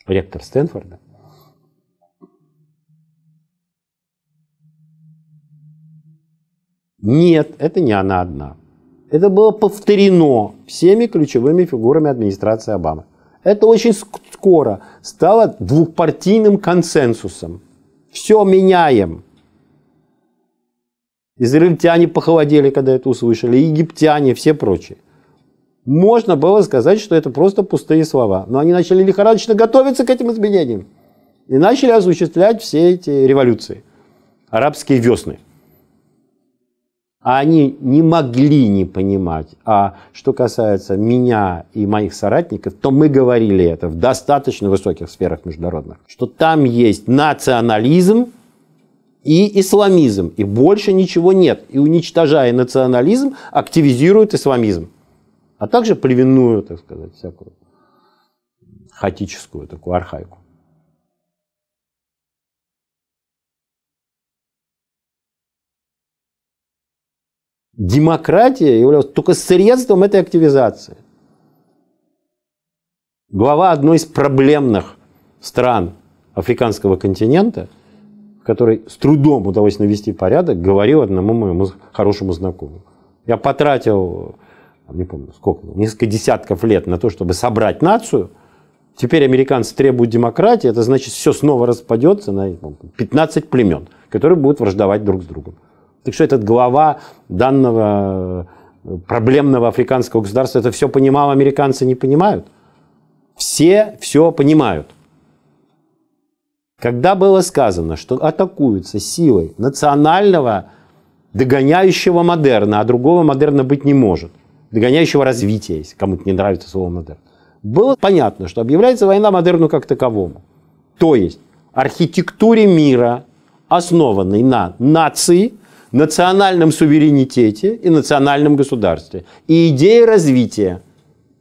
Ректор Стэнфорда. Нет, это не она одна. Это было повторено всеми ключевыми фигурами администрации Обамы. Это очень скоро стало двухпартийным консенсусом. Все меняем. Израильтяне похолодели, когда это услышали, египтяне, все прочие. Можно было сказать, что это просто пустые слова. Но они начали лихорадочно готовиться к этим изменениям. И начали осуществлять все эти революции. Арабские весны. А они не могли не понимать. А что касается меня и моих соратников, то мы говорили это в достаточно высоких сферах международных, что там есть национализм и исламизм, и больше ничего нет. И уничтожая национализм, активизирует исламизм, а также племенную, так сказать, всякую хаотическую такую архаику. демократия являлась только средством этой активизации. Глава одной из проблемных стран африканского континента, в которой с трудом удалось навести порядок, говорил одному моему хорошему знакомому. Я потратил, не помню сколько, несколько десятков лет на то, чтобы собрать нацию. Теперь американцы требуют демократии, это значит, все снова распадется на 15 племен, которые будут враждовать друг с другом. Так что этот глава данного э, проблемного африканского государства это все понимал, американцы не понимают. Все все понимают. Когда было сказано, что атакуются силой национального догоняющего модерна, а другого модерна быть не может, догоняющего развития, если кому-то не нравится слово модерн, было понятно, что объявляется война модерну как таковому. То есть архитектуре мира, основанной на нации – национальном суверенитете и национальном государстве, и идеи развития,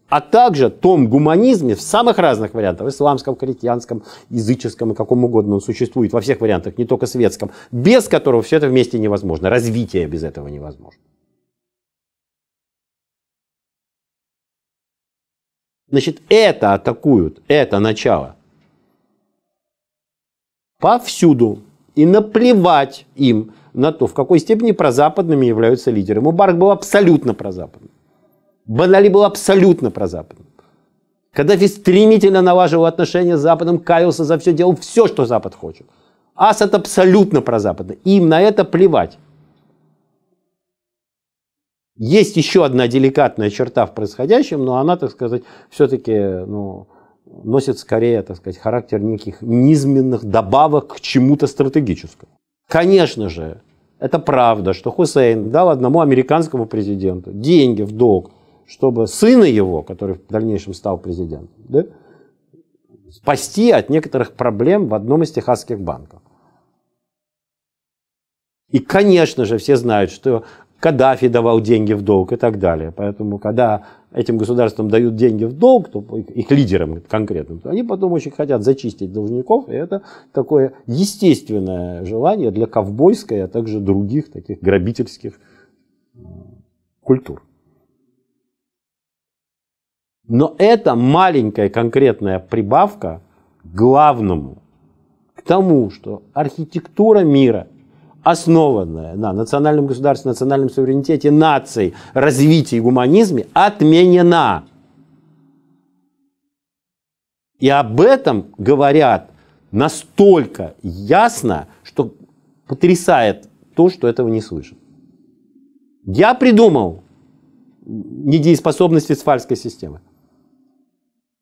а также том гуманизме в самых разных вариантах, исламском, критянском, языческом и каком угодно он существует, во всех вариантах, не только светском, без которого все это вместе невозможно, развитие без этого невозможно. Значит, это атакуют, это начало. Повсюду и наплевать им на то, в какой степени прозападными являются лидеры. Мубарак был абсолютно прозападным. Банали был абсолютно прозападным. Каддафи стремительно налаживал отношения с Западом, каялся за все, делал все, что Запад хочет. Асад абсолютно прозападный. Им на это плевать. Есть еще одна деликатная черта в происходящем, но она, так сказать, все-таки ну, носит скорее, так сказать, характер неких низменных добавок к чему-то стратегическому. Конечно же, это правда, что Хусейн дал одному американскому президенту деньги в долг, чтобы сына его, который в дальнейшем стал президентом, да, спасти от некоторых проблем в одном из техасских банков. И, конечно же, все знают, что Каддафи давал деньги в долг и так далее. Поэтому, когда этим государствам дают деньги в долг, то их лидерам конкретно, то они потом очень хотят зачистить должников, и это такое естественное желание для ковбойской, а также других таких грабительских э, культур. Но это маленькая конкретная прибавка к главному, к тому, что архитектура мира – основанная на национальном государстве, национальном суверенитете наций, развитии и гуманизме, отменена. И об этом говорят настолько ясно, что потрясает то, что этого не слышит. Я придумал недееспособность вестфальской системы.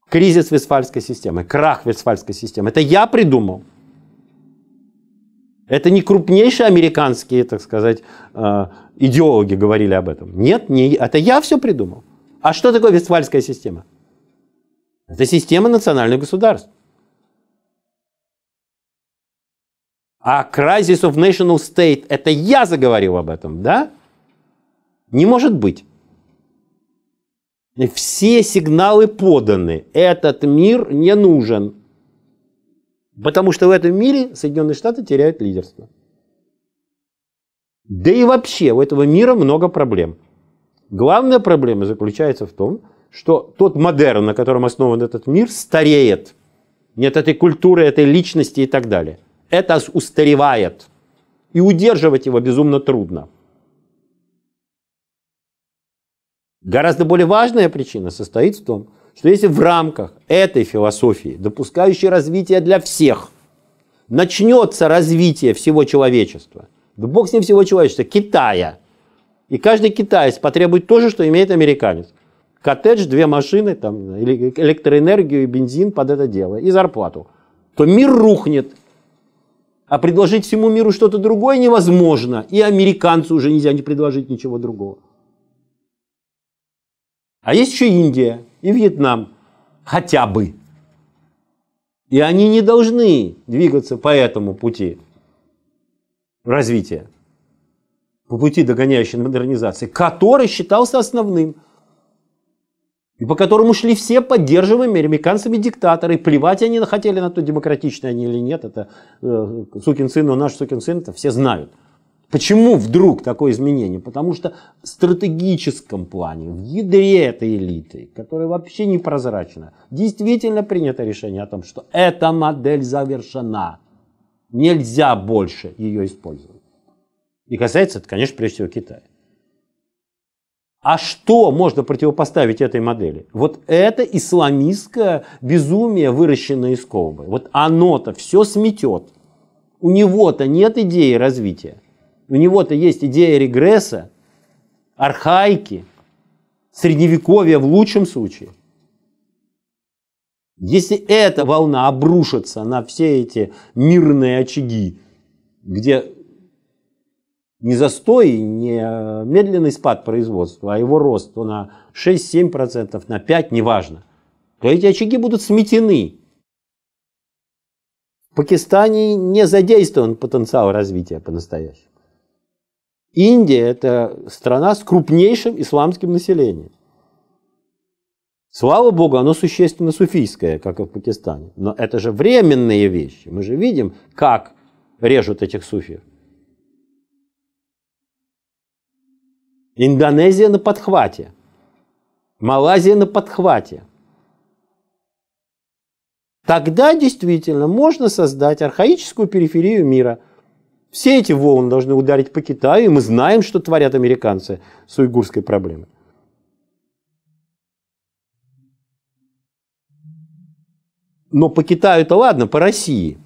Кризис вестфальской системы, крах вестфальской системы. Это я придумал. Это не крупнейшие американские, так сказать, э, идеологи говорили об этом. Нет, не, это я все придумал. А что такое Вестфальская система? Это система национальных государств. А crisis of national state, это я заговорил об этом, да? Не может быть. Все сигналы поданы. Этот мир не нужен. Потому что в этом мире Соединенные Штаты теряют лидерство. Да и вообще у этого мира много проблем. Главная проблема заключается в том, что тот модерн, на котором основан этот мир, стареет. Нет этой культуры, этой личности и так далее. Это устаревает. И удерживать его безумно трудно. Гораздо более важная причина состоит в том, что если в рамках этой философии, допускающей развитие для всех, начнется развитие всего человечества, да бог с ним всего человечества, Китая, и каждый китаец потребует то же, что имеет американец. Коттедж, две машины, там, электроэнергию и бензин под это дело, и зарплату. То мир рухнет. А предложить всему миру что-то другое невозможно. И американцу уже нельзя не предложить ничего другого. А есть еще Индия и Вьетнам. Хотя бы. И они не должны двигаться по этому пути развития, по пути догоняющей модернизации, который считался основным, и по которому шли все поддерживаемые американцами диктаторы. плевать они хотели на то, демократичные они или нет, это э, сукин сын, но наш сукин сын, это все знают. Почему вдруг такое изменение? Потому что в стратегическом плане, в ядре этой элиты, которая вообще непрозрачна, действительно принято решение о том, что эта модель завершена. Нельзя больше ее использовать. И касается это, конечно, прежде всего Китая. А что можно противопоставить этой модели? Вот это исламистское безумие, выращенное из колбы. Вот оно-то все сметет. У него-то нет идеи развития. У него-то есть идея регресса, архаики, средневековья в лучшем случае. Если эта волна обрушится на все эти мирные очаги, где не застой, не медленный спад производства, а его рост то на 6-7%, на 5%, неважно, то эти очаги будут сметены. В Пакистане не задействован потенциал развития по-настоящему. Индия – это страна с крупнейшим исламским населением. Слава богу, оно существенно суфийское, как и в Пакистане. Но это же временные вещи. Мы же видим, как режут этих суфиев. Индонезия на подхвате. Малайзия на подхвате. Тогда действительно можно создать архаическую периферию мира – все эти волны должны ударить по Китаю, и мы знаем, что творят американцы с уйгурской проблемой. Но по китаю это ладно, по России.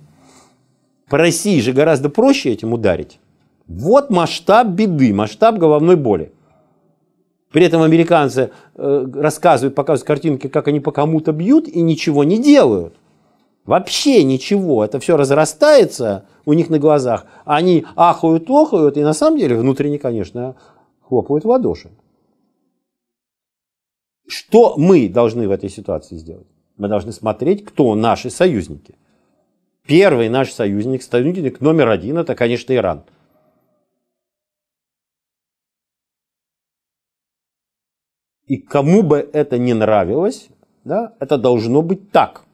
По России же гораздо проще этим ударить. Вот масштаб беды, масштаб головной боли. При этом американцы э, рассказывают, показывают картинки, как они по кому-то бьют и ничего не делают. Вообще ничего. Это все разрастается у них на глазах. Они ахают, охают, и на самом деле внутренне, конечно, хлопают в ладоши. Что мы должны в этой ситуации сделать? Мы должны смотреть, кто наши союзники. Первый наш союзник, союзник номер один, это, конечно, Иран. И кому бы это не нравилось, да, это должно быть так –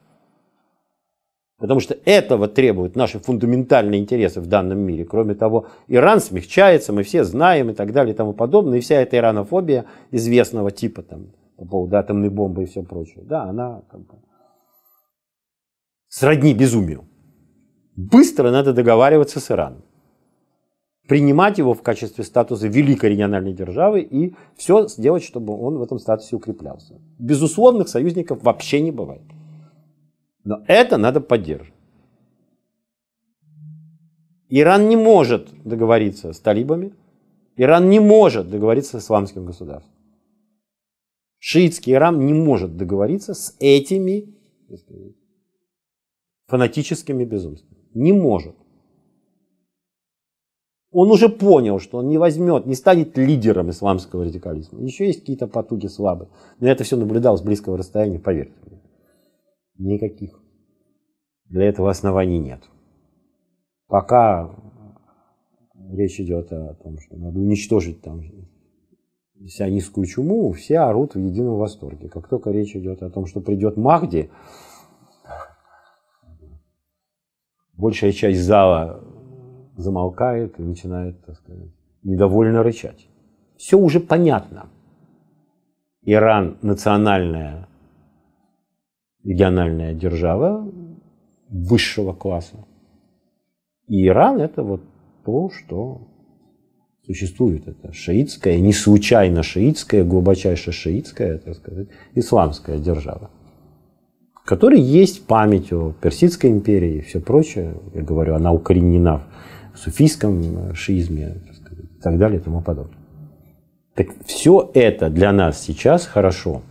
Потому что этого требуют наши фундаментальные интересы в данном мире. Кроме того, Иран смягчается, мы все знаем и так далее и тому подобное. И вся эта иранофобия известного типа там, по поводу атомной бомбы и все прочее. Да, она как бы сродни безумию. Быстро надо договариваться с Ираном. Принимать его в качестве статуса великой региональной державы и все сделать, чтобы он в этом статусе укреплялся. Безусловных союзников вообще не бывает. Но это надо поддерживать. Иран не может договориться с талибами. Иран не может договориться с исламским государством. Шиитский Иран не может договориться с этими фанатическими безумствами. Не может. Он уже понял, что он не возьмет, не станет лидером исламского радикализма. Еще есть какие-то потуги слабые. Но это все наблюдал с близкого расстояния, поверьте мне. Никаких. Для этого оснований нет. Пока речь идет о том, что надо уничтожить там сионистскую чуму, все орут в едином восторге. Как только речь идет о том, что придет Махди, большая часть зала замолкает и начинает, так сказать, недовольно рычать. Все уже понятно. Иран – национальная региональная держава высшего класса. И Иран это вот то, что существует. Это шиитская, не случайно шиитская, глубочайше шиитская, так сказать, исламская держава, которой есть память о Персидской империи и все прочее. Я говорю, она укоренена в суфийском э, шиизме сказать, и так далее и тому подобное. Так все это для нас сейчас хорошо.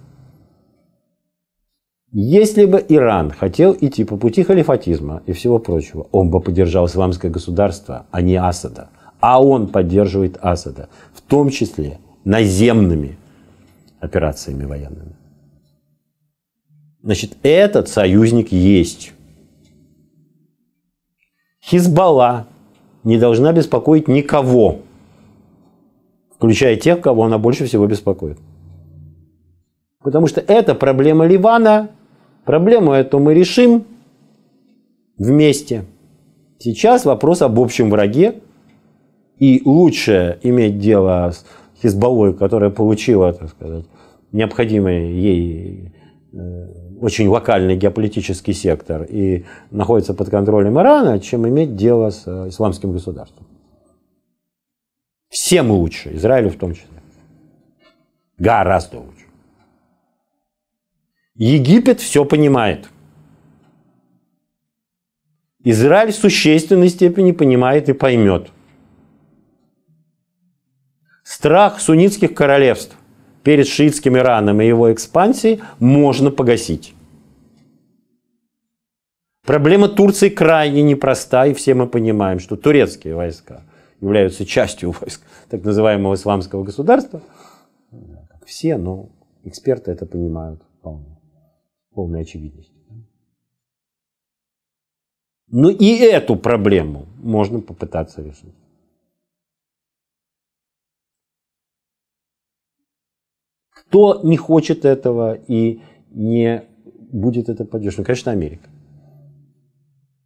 Если бы Иран хотел идти по пути халифатизма и всего прочего, он бы поддержал исламское государство, а не Асада. А он поддерживает Асада, в том числе наземными операциями военными. Значит, этот союзник есть. Хизбалла не должна беспокоить никого, включая тех, кого она больше всего беспокоит. Потому что это проблема Ливана, Проблему эту мы решим вместе. Сейчас вопрос об общем враге. И лучше иметь дело с Хизбаллой, которая получила, так сказать, необходимый ей э, очень локальный геополитический сектор и находится под контролем Ирана, чем иметь дело с э, исламским государством. Всем лучше, Израилю в том числе. Гораздо лучше. Египет все понимает. Израиль в существенной степени понимает и поймет. Страх суннитских королевств перед шиитским Ираном и его экспансией можно погасить. Проблема Турции крайне непроста, и все мы понимаем, что турецкие войска являются частью войск так называемого исламского государства. Все, но эксперты это понимают вполне полной очевидности. Но ну и эту проблему можно попытаться решить. Кто не хочет этого и не будет это поддерживать? Ну, конечно, Америка.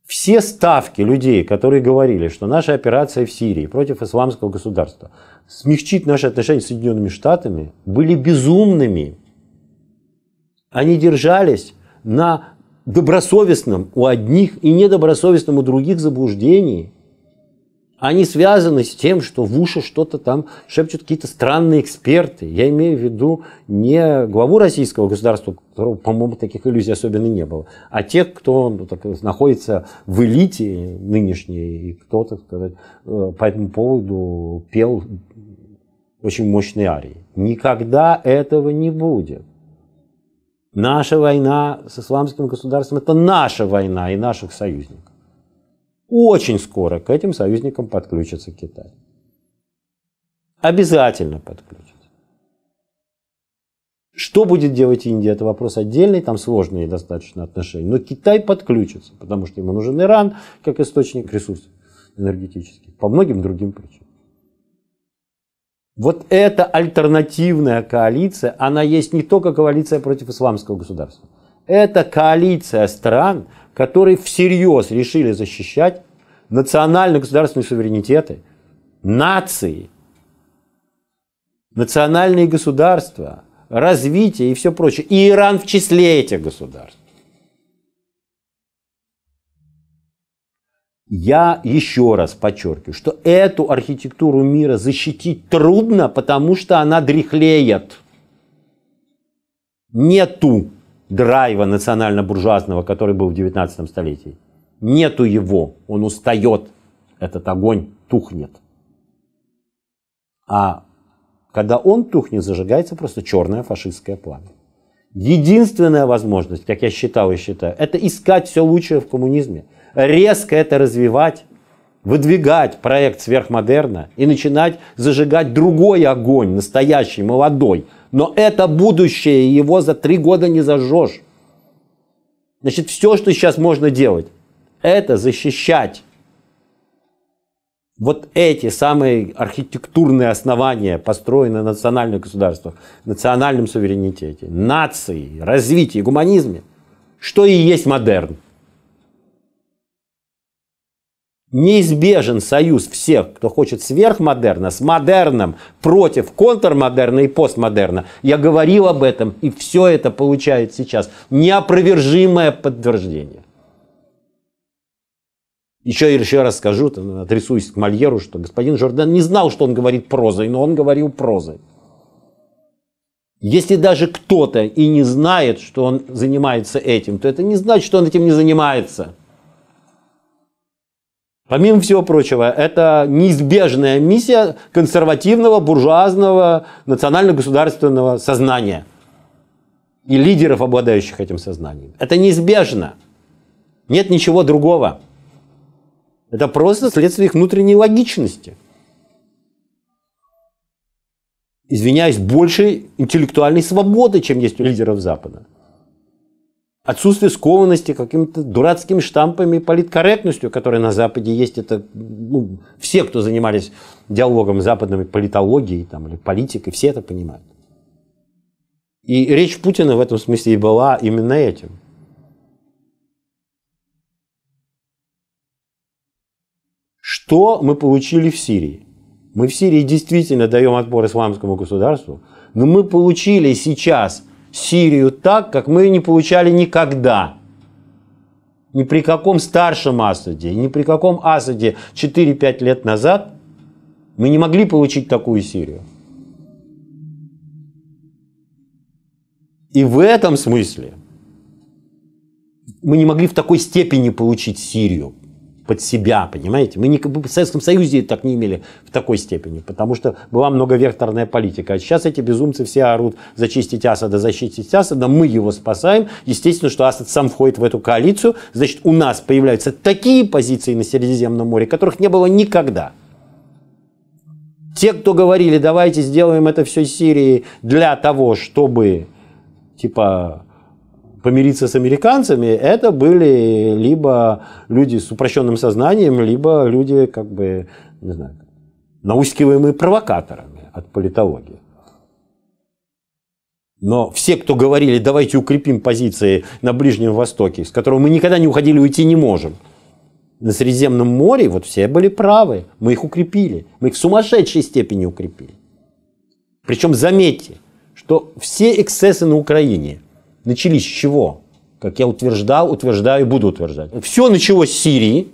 Все ставки людей, которые говорили, что наша операция в Сирии против исламского государства смягчит наши отношения с Соединенными Штатами, были безумными. Они держались на добросовестном у одних и недобросовестном у других заблуждении. Они связаны с тем, что в уши что-то там шепчут какие-то странные эксперты. Я имею в виду не главу российского государства, у которого, по-моему, таких иллюзий особенно не было, а тех, кто ну, так, находится в элите нынешней, и кто, так сказать, э, по этому поводу пел очень мощные арии. Никогда этого не будет. Наша война с исламским государством – это наша война и наших союзников. Очень скоро к этим союзникам подключится Китай. Обязательно подключится. Что будет делать Индия, это вопрос отдельный, там сложные достаточно отношения. Но Китай подключится, потому что ему нужен Иран как источник ресурсов энергетических, по многим другим причинам. Вот эта альтернативная коалиция, она есть не только коалиция против исламского государства. Это коалиция стран, которые всерьез решили защищать национально-государственные суверенитеты, нации, национальные государства, развитие и все прочее. И Иран в числе этих государств. Я еще раз подчеркиваю, что эту архитектуру мира защитить трудно, потому что она дряхлеет. Нету драйва национально-буржуазного, который был в 19 столетии. Нету его, он устает, этот огонь тухнет. А когда он тухнет, зажигается просто черное фашистское пламя. Единственная возможность, как я считал и считаю, это искать все лучшее в коммунизме – резко это развивать, выдвигать проект сверхмодерна и начинать зажигать другой огонь, настоящий, молодой. Но это будущее, его за три года не зажжешь. Значит, все, что сейчас можно делать, это защищать вот эти самые архитектурные основания, построенные на национальных государствах, национальном суверенитете, нации, развитии, гуманизме, что и есть модерн. Неизбежен союз всех, кто хочет сверхмодерна, с модерном, против контрмодерна и постмодерна. Я говорил об этом, и все это получает сейчас неопровержимое подтверждение. Еще, еще раз скажу, отрисуюсь к Мольеру, что господин Жордан не знал, что он говорит прозой, но он говорил прозой. Если даже кто-то и не знает, что он занимается этим, то это не значит, что он этим не занимается. Помимо всего прочего, это неизбежная миссия консервативного, буржуазного, национально-государственного сознания и лидеров, обладающих этим сознанием. Это неизбежно. Нет ничего другого. Это просто следствие их внутренней логичности. Извиняюсь, больше интеллектуальной свободы, чем есть у лидеров Запада отсутствие скованности какими-то дурацкими штампами и политкорректностью, которые на Западе есть. Это ну, все, кто занимались диалогом с западными политологией там, или политикой, все это понимают. И речь Путина в этом смысле и была именно этим. Что мы получили в Сирии? Мы в Сирии действительно даем отпор исламскому государству, но мы получили сейчас – Сирию так, как мы ее не получали никогда. Ни при каком старшем Асаде, ни при каком Асаде 4-5 лет назад мы не могли получить такую Сирию. И в этом смысле мы не могли в такой степени получить Сирию под себя, понимаете? Мы не, в Советском Союзе так не имели в такой степени, потому что была многовекторная политика. А сейчас эти безумцы все орут зачистить Асада, защитить Асада, мы его спасаем. Естественно, что Асад сам входит в эту коалицию, значит, у нас появляются такие позиции на Средиземном море, которых не было никогда. Те, кто говорили, давайте сделаем это все Сирии для того, чтобы, типа, помириться с американцами, это были либо люди с упрощенным сознанием, либо люди, как бы, не знаю, наускиваемые провокаторами от политологии. Но все, кто говорили, давайте укрепим позиции на Ближнем Востоке, с которого мы никогда не уходили, уйти не можем, на Средиземном море, вот все были правы. Мы их укрепили. Мы их в сумасшедшей степени укрепили. Причем заметьте, что все эксцессы на Украине – начались с чего? Как я утверждал, утверждаю и буду утверждать. Все началось с Сирии.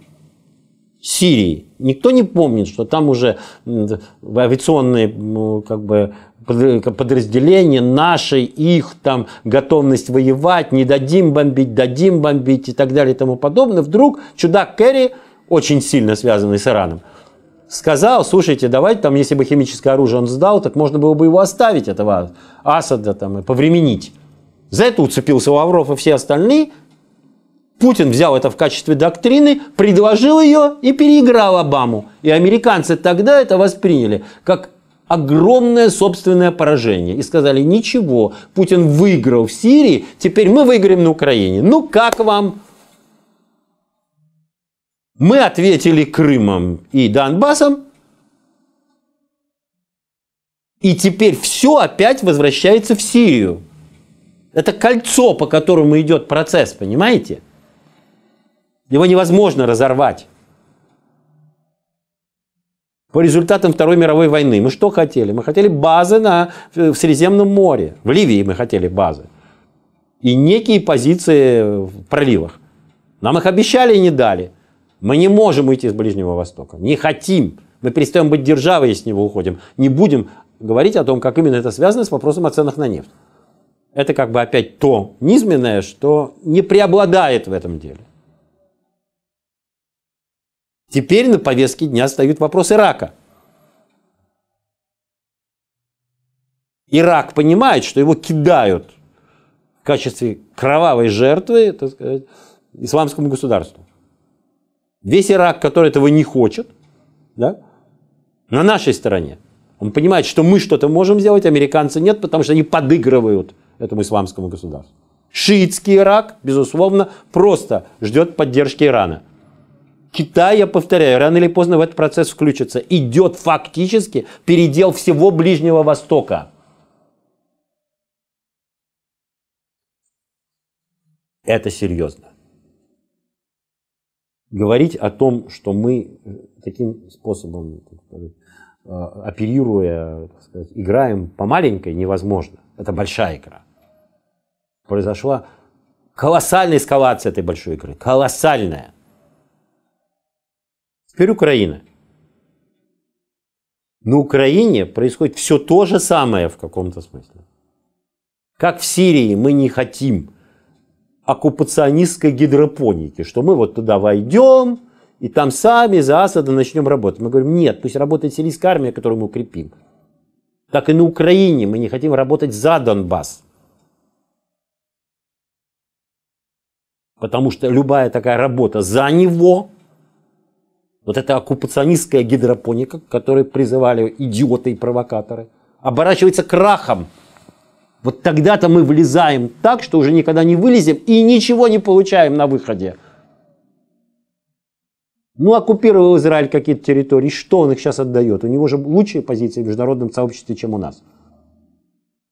Сирии. Никто не помнит, что там уже авиационные как бы, подразделения наши, их там готовность воевать, не дадим бомбить, дадим бомбить и так далее и тому подобное. Вдруг чудак Керри, очень сильно связанный с Ираном, сказал, слушайте, давайте там, если бы химическое оружие он сдал, так можно было бы его оставить, этого Асада, там, и повременить. За это уцепился Лавров и все остальные. Путин взял это в качестве доктрины, предложил ее и переиграл Обаму. И американцы тогда это восприняли как огромное собственное поражение. И сказали, ничего, Путин выиграл в Сирии, теперь мы выиграем на Украине. Ну как вам? Мы ответили Крымом и Донбассом. И теперь все опять возвращается в Сирию. Это кольцо, по которому идет процесс, понимаете? Его невозможно разорвать. По результатам Второй мировой войны мы что хотели? Мы хотели базы на, э, в Средиземном море. В Ливии мы хотели базы. И некие позиции в проливах. Нам их обещали и не дали. Мы не можем уйти из Ближнего Востока. Не хотим. Мы перестаем быть державой если с него уходим. Не будем говорить о том, как именно это связано с вопросом о ценах на нефть это как бы опять то низменное, что не преобладает в этом деле. Теперь на повестке дня стоят вопросы Ирака. Ирак понимает, что его кидают в качестве кровавой жертвы, так сказать, исламскому государству. Весь Ирак, который этого не хочет, да, на нашей стороне. Он понимает, что мы что-то можем сделать, американцы нет, потому что они подыгрывают – этому исламскому государству. Шиитский Ирак, безусловно, просто ждет поддержки Ирана. Китай, я повторяю, рано или поздно в этот процесс включится. Идет фактически передел всего Ближнего Востока. Это серьезно. Говорить о том, что мы э, таким способом, так э, сказать, э, оперируя, так сказать, играем по маленькой, невозможно. Это большая игра произошла колоссальная эскалация этой большой игры. Колоссальная. Теперь Украина. На Украине происходит все то же самое в каком-то смысле. Как в Сирии мы не хотим оккупационистской гидропоники, что мы вот туда войдем, и там сами за Асада начнем работать. Мы говорим, нет, пусть работает сирийская армия, которую мы укрепим. Так и на Украине мы не хотим работать за Донбасс. Потому что любая такая работа за него, вот эта оккупационистская гидропоника, которую призывали идиоты и провокаторы, оборачивается крахом. Вот тогда-то мы влезаем так, что уже никогда не вылезем и ничего не получаем на выходе. Ну, оккупировал Израиль какие-то территории, что он их сейчас отдает? У него же лучшие позиции в международном сообществе, чем у нас.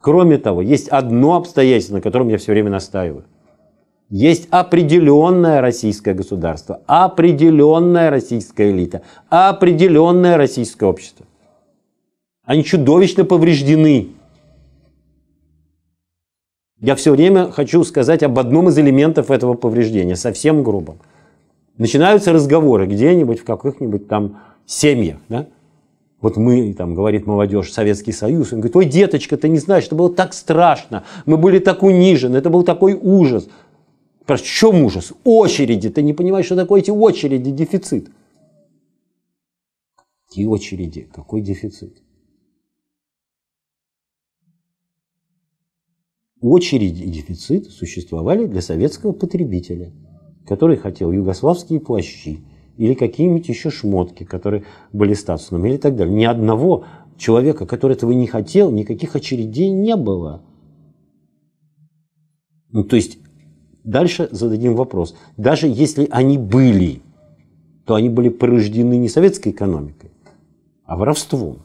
Кроме того, есть одно обстоятельство, на котором я все время настаиваю. Есть определенное российское государство, определенная российская элита, определенное российское общество. Они чудовищно повреждены. Я все время хочу сказать об одном из элементов этого повреждения, совсем грубо. Начинаются разговоры где-нибудь в каких-нибудь там семьях, да? Вот мы, там, говорит молодежь, Советский Союз, он говорит, ой, деточка, ты не знаешь, это было так страшно, мы были так унижены, это был такой ужас. В чем ужас? Очереди. Ты не понимаешь, что такое эти очереди, дефицит. Какие очереди? Какой дефицит? Очереди и дефицит существовали для советского потребителя, который хотел югославские плащи или какие-нибудь еще шмотки, которые были статусными или так далее. Ни одного человека, который этого не хотел, никаких очередей не было. Ну, то есть Дальше зададим вопрос. Даже если они были, то они были порождены не советской экономикой, а воровством.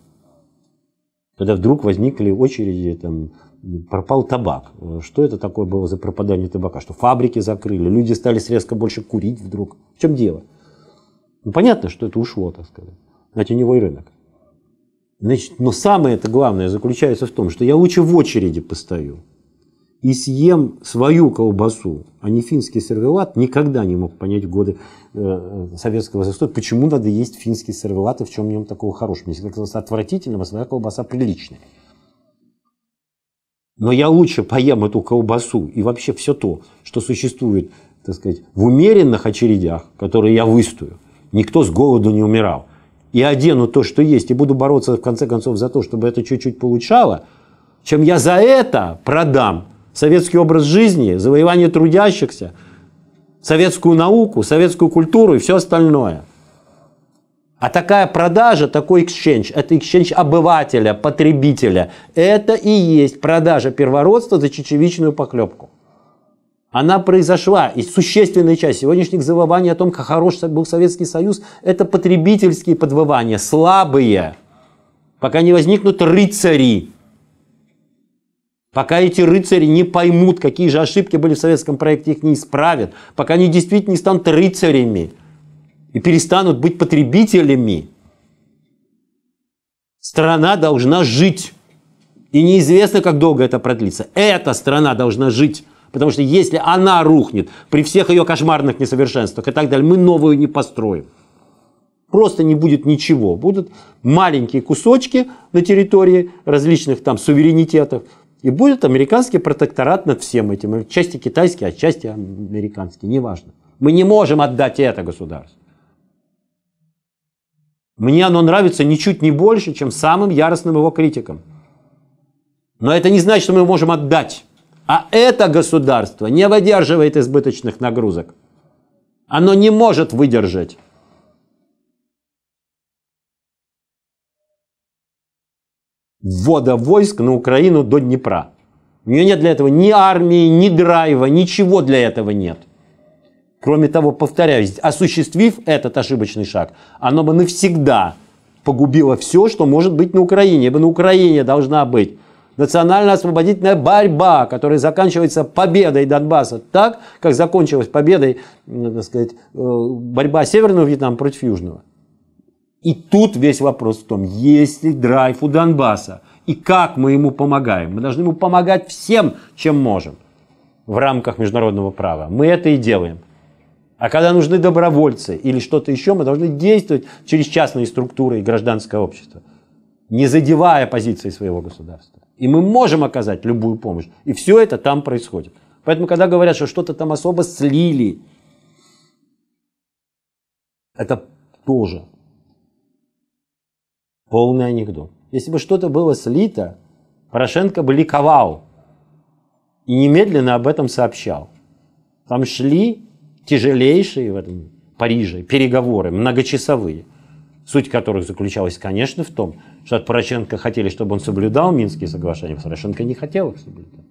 Когда вдруг возникли очереди, там, пропал табак. Что это такое было за пропадание табака? Что фабрики закрыли, люди стали резко больше курить вдруг. В чем дело? Ну, понятно, что это ушло, так сказать. Знаете, у него и рынок. Значит, но самое это главное заключается в том, что я лучше в очереди постою, и съем свою колбасу, а не финский сервелат, никогда не мог понять в годы э, э советского застоя, почему надо есть финский сервелат и в чем в нем такого хорошего. Мне всегда казалось отвратительным, а своя колбаса приличная. Но я лучше поем эту колбасу и вообще все то, что существует, так сказать, в умеренных очередях, которые я выстою. Никто с голоду не умирал. И одену то, что есть, и буду бороться, в конце концов, за то, чтобы это чуть-чуть получало, чем я за это продам советский образ жизни, завоевание трудящихся, советскую науку, советскую культуру и все остальное. А такая продажа, такой эксченж, это эксченж обывателя, потребителя. Это и есть продажа первородства за чечевичную поклепку. Она произошла, и существенная часть сегодняшних завываний о том, как хорош был Советский Союз, это потребительские подвывания, слабые, пока не возникнут рыцари, Пока эти рыцари не поймут, какие же ошибки были в советском проекте, их не исправят. Пока они действительно не станут рыцарями и перестанут быть потребителями. Страна должна жить. И неизвестно, как долго это продлится. Эта страна должна жить. Потому что если она рухнет при всех ее кошмарных несовершенствах и так далее, мы новую не построим. Просто не будет ничего. Будут маленькие кусочки на территории различных там суверенитетов – и будет американский протекторат над всем этим. Части китайские, а части американские. Неважно. Мы не можем отдать это государство. Мне оно нравится ничуть не больше, чем самым яростным его критикам. Но это не значит, что мы его можем отдать. А это государство не выдерживает избыточных нагрузок. Оно не может выдержать. ввода войск на Украину до Днепра. У нее нет для этого ни армии, ни драйва, ничего для этого нет. Кроме того, повторяюсь, осуществив этот ошибочный шаг, оно бы навсегда погубило все, что может быть на Украине, ибо на Украине должна быть национально-освободительная борьба, которая заканчивается победой Донбасса, так, как закончилась победой, так сказать, э, борьба Северного Вьетнама против Южного. И тут весь вопрос в том, есть ли драйв у Донбасса и как мы ему помогаем. Мы должны ему помогать всем, чем можем в рамках международного права. Мы это и делаем. А когда нужны добровольцы или что-то еще, мы должны действовать через частные структуры и гражданское общество, не задевая позиции своего государства. И мы можем оказать любую помощь. И все это там происходит. Поэтому, когда говорят, что что-то там особо слили, это тоже Полный анекдот. Если бы что-то было слито, Порошенко бы ликовал и немедленно об этом сообщал. Там шли тяжелейшие в этом Париже переговоры, многочасовые, суть которых заключалась, конечно, в том, что от Порошенко хотели, чтобы он соблюдал Минские соглашения, а Порошенко не хотел их соблюдать.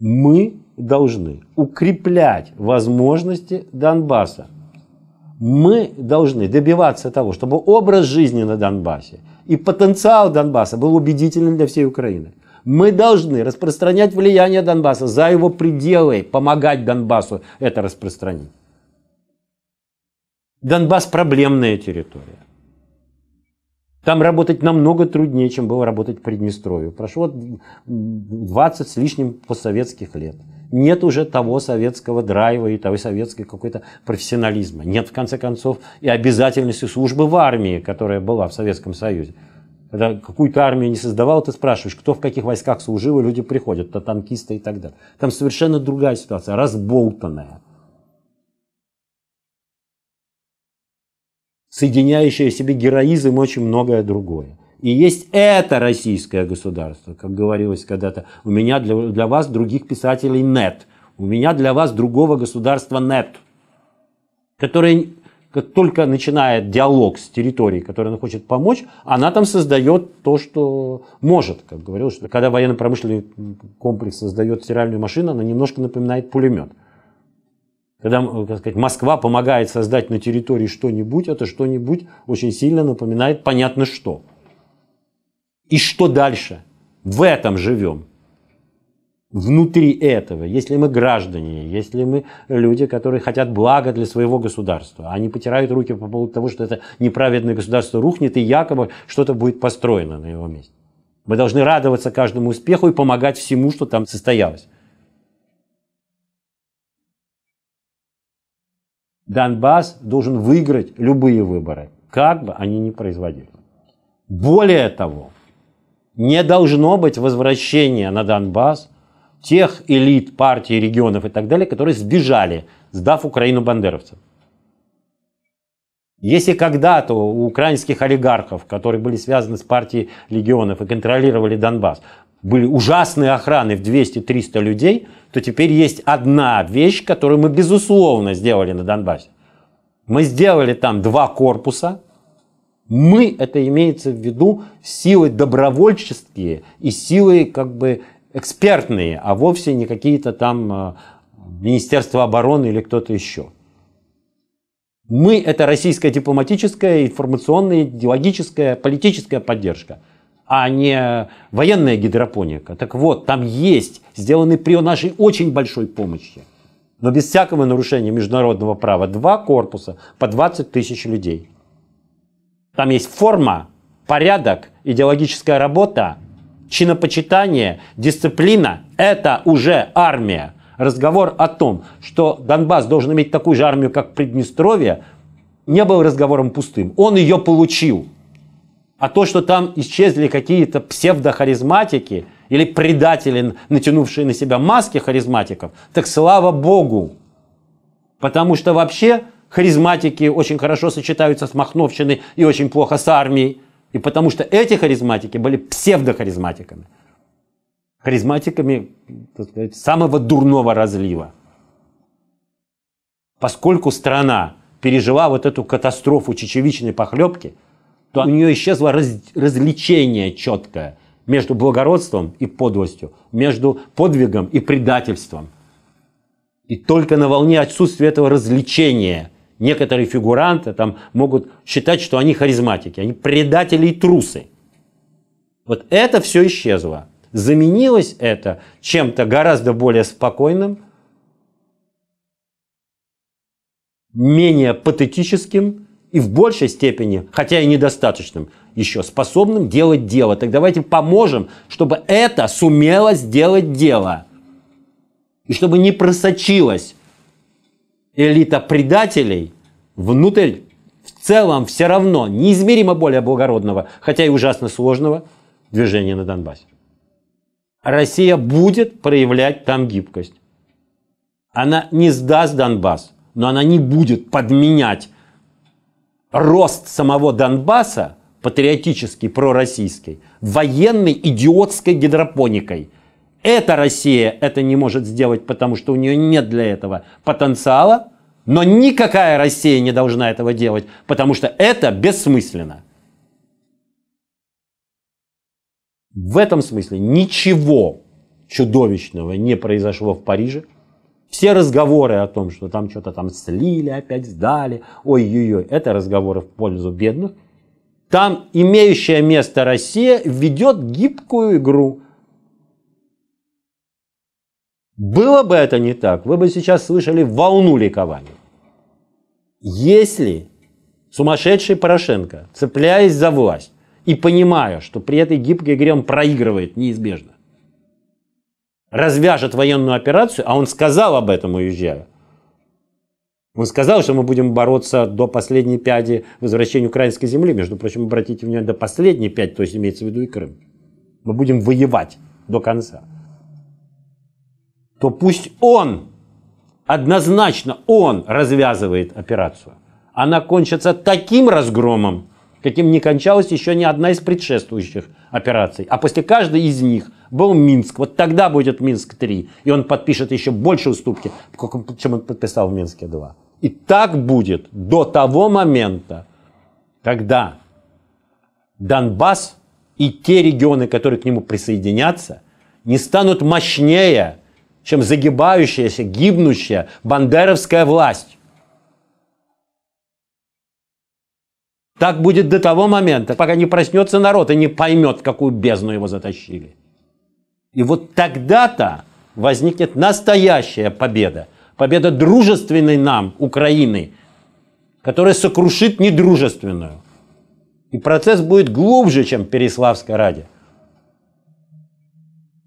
Мы должны укреплять возможности Донбасса. Мы должны добиваться того, чтобы образ жизни на Донбассе и потенциал Донбасса был убедительным для всей Украины. Мы должны распространять влияние Донбасса за его пределы, помогать Донбассу это распространить. Донбасс проблемная территория. Там работать намного труднее, чем было работать в Приднестровье. Прошло 20 с лишним постсоветских лет нет уже того советского драйва и того советского какой-то профессионализма. Нет, в конце концов, и обязательности службы в армии, которая была в Советском Союзе. Когда какую-то армию не создавал, ты спрашиваешь, кто в каких войсках служил, и люди приходят, то танкисты и так далее. Там совершенно другая ситуация, разболтанная. Соединяющая в себе героизм и очень многое другое. И есть это российское государство, как говорилось когда-то. У меня для, для вас других писателей нет. У меня для вас другого государства нет. Которое, как только начинает диалог с территорией, которая она хочет помочь, она там создает то, что может. Как говорилось, что когда военно-промышленный комплекс создает стиральную машину, она немножко напоминает пулемет. Когда э, как сказать, Москва помогает создать на территории что-нибудь, это что-нибудь очень сильно напоминает понятно что. И что дальше? В этом живем. Внутри этого, если мы граждане, если мы люди, которые хотят блага для своего государства, а они потирают руки по поводу того, что это неправедное государство рухнет и якобы что-то будет построено на его месте. Мы должны радоваться каждому успеху и помогать всему, что там состоялось. Донбасс должен выиграть любые выборы, как бы они ни производились. Более того, не должно быть возвращения на Донбасс тех элит, партий, регионов и так далее, которые сбежали, сдав Украину бандеровцам. Если когда-то у украинских олигархов, которые были связаны с партией легионов и контролировали Донбасс, были ужасные охраны в 200-300 людей, то теперь есть одна вещь, которую мы безусловно сделали на Донбассе. Мы сделали там два корпуса, мы это имеется в виду силы добровольческие и силы как бы экспертные, а вовсе не какие-то там э, Министерство обороны или кто-то еще. Мы – это российская дипломатическая, информационная, идеологическая, политическая поддержка, а не военная гидропоника. Так вот, там есть, сделаны при нашей очень большой помощи, но без всякого нарушения международного права, два корпуса по 20 тысяч людей. Там есть форма, порядок, идеологическая работа, чинопочитание, дисциплина. Это уже армия. Разговор о том, что Донбасс должен иметь такую же армию, как Приднестровье, не был разговором пустым. Он ее получил. А то, что там исчезли какие-то псевдохаризматики или предатели, натянувшие на себя маски харизматиков, так слава богу. Потому что вообще Харизматики очень хорошо сочетаются с Махновщиной и очень плохо с армией. И потому что эти харизматики были псевдохаризматиками. Харизматиками сказать, самого дурного разлива. Поскольку страна пережила вот эту катастрофу чечевичной похлебки, то у нее исчезло раз, развлечение четкое между благородством и подлостью, между подвигом и предательством. И только на волне отсутствия этого развлечения – некоторые фигуранты там могут считать, что они харизматики, они предатели и трусы. Вот это все исчезло. Заменилось это чем-то гораздо более спокойным, менее патетическим и в большей степени, хотя и недостаточным, еще способным делать дело. Так давайте поможем, чтобы это сумело сделать дело. И чтобы не просочилось элита предателей внутрь в целом все равно неизмеримо более благородного, хотя и ужасно сложного, движения на Донбассе. Россия будет проявлять там гибкость. Она не сдаст Донбасс, но она не будет подменять рост самого Донбасса, патриотический, пророссийский, военной идиотской гидропоникой – это Россия это не может сделать, потому что у нее нет для этого потенциала, но никакая Россия не должна этого делать, потому что это бессмысленно. В этом смысле ничего чудовищного не произошло в Париже. Все разговоры о том, что там что-то там слили, опять сдали, ой-ой-ой, это разговоры в пользу бедных. Там имеющая место Россия ведет гибкую игру – было бы это не так, вы бы сейчас слышали волну ликования. Если сумасшедший Порошенко, цепляясь за власть и понимая, что при этой гибкой игре он проигрывает неизбежно, развяжет военную операцию, а он сказал об этом, уезжая, он сказал, что мы будем бороться до последней пяди возвращения украинской земли. Между прочим, обратите внимание, до последней пяди, то есть имеется в виду и Крым. Мы будем воевать до конца то пусть он, однозначно он развязывает операцию. Она кончится таким разгромом, каким не кончалась еще ни одна из предшествующих операций. А после каждой из них был Минск. Вот тогда будет Минск-3. И он подпишет еще больше уступки, чем он подписал в Минске-2. И так будет до того момента, когда Донбасс и те регионы, которые к нему присоединятся, не станут мощнее чем загибающаяся, гибнущая бандеровская власть. Так будет до того момента, пока не проснется народ и не поймет, в какую бездну его затащили. И вот тогда-то возникнет настоящая победа. Победа дружественной нам, Украины, которая сокрушит недружественную. И процесс будет глубже, чем переславская Переславской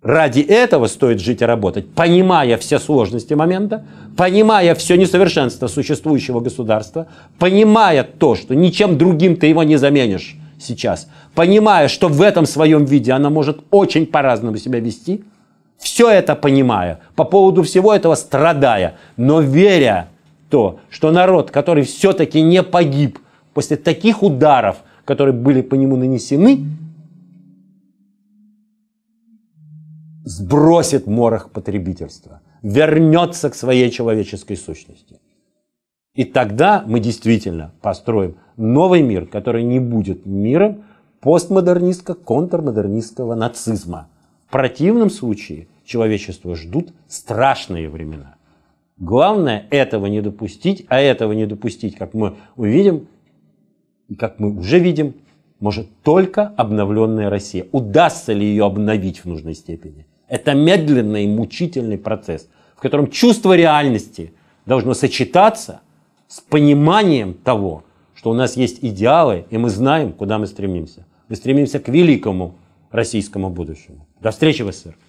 Ради этого стоит жить и работать, понимая все сложности момента, понимая все несовершенство существующего государства, понимая то, что ничем другим ты его не заменишь сейчас, понимая, что в этом своем виде она может очень по-разному себя вести, все это понимая, по поводу всего этого страдая, но веря в то, что народ, который все-таки не погиб после таких ударов, которые были по нему нанесены, сбросит морох потребительства, вернется к своей человеческой сущности. И тогда мы действительно построим новый мир, который не будет миром постмодернистского контрмодернистского нацизма. В противном случае человечество ждут страшные времена. Главное этого не допустить, а этого не допустить, как мы увидим, и как мы уже видим, может только обновленная Россия. Удастся ли ее обновить в нужной степени? Это медленный и мучительный процесс, в котором чувство реальности должно сочетаться с пониманием того, что у нас есть идеалы, и мы знаем, куда мы стремимся. Мы стремимся к великому российскому будущему. До встречи в СССР.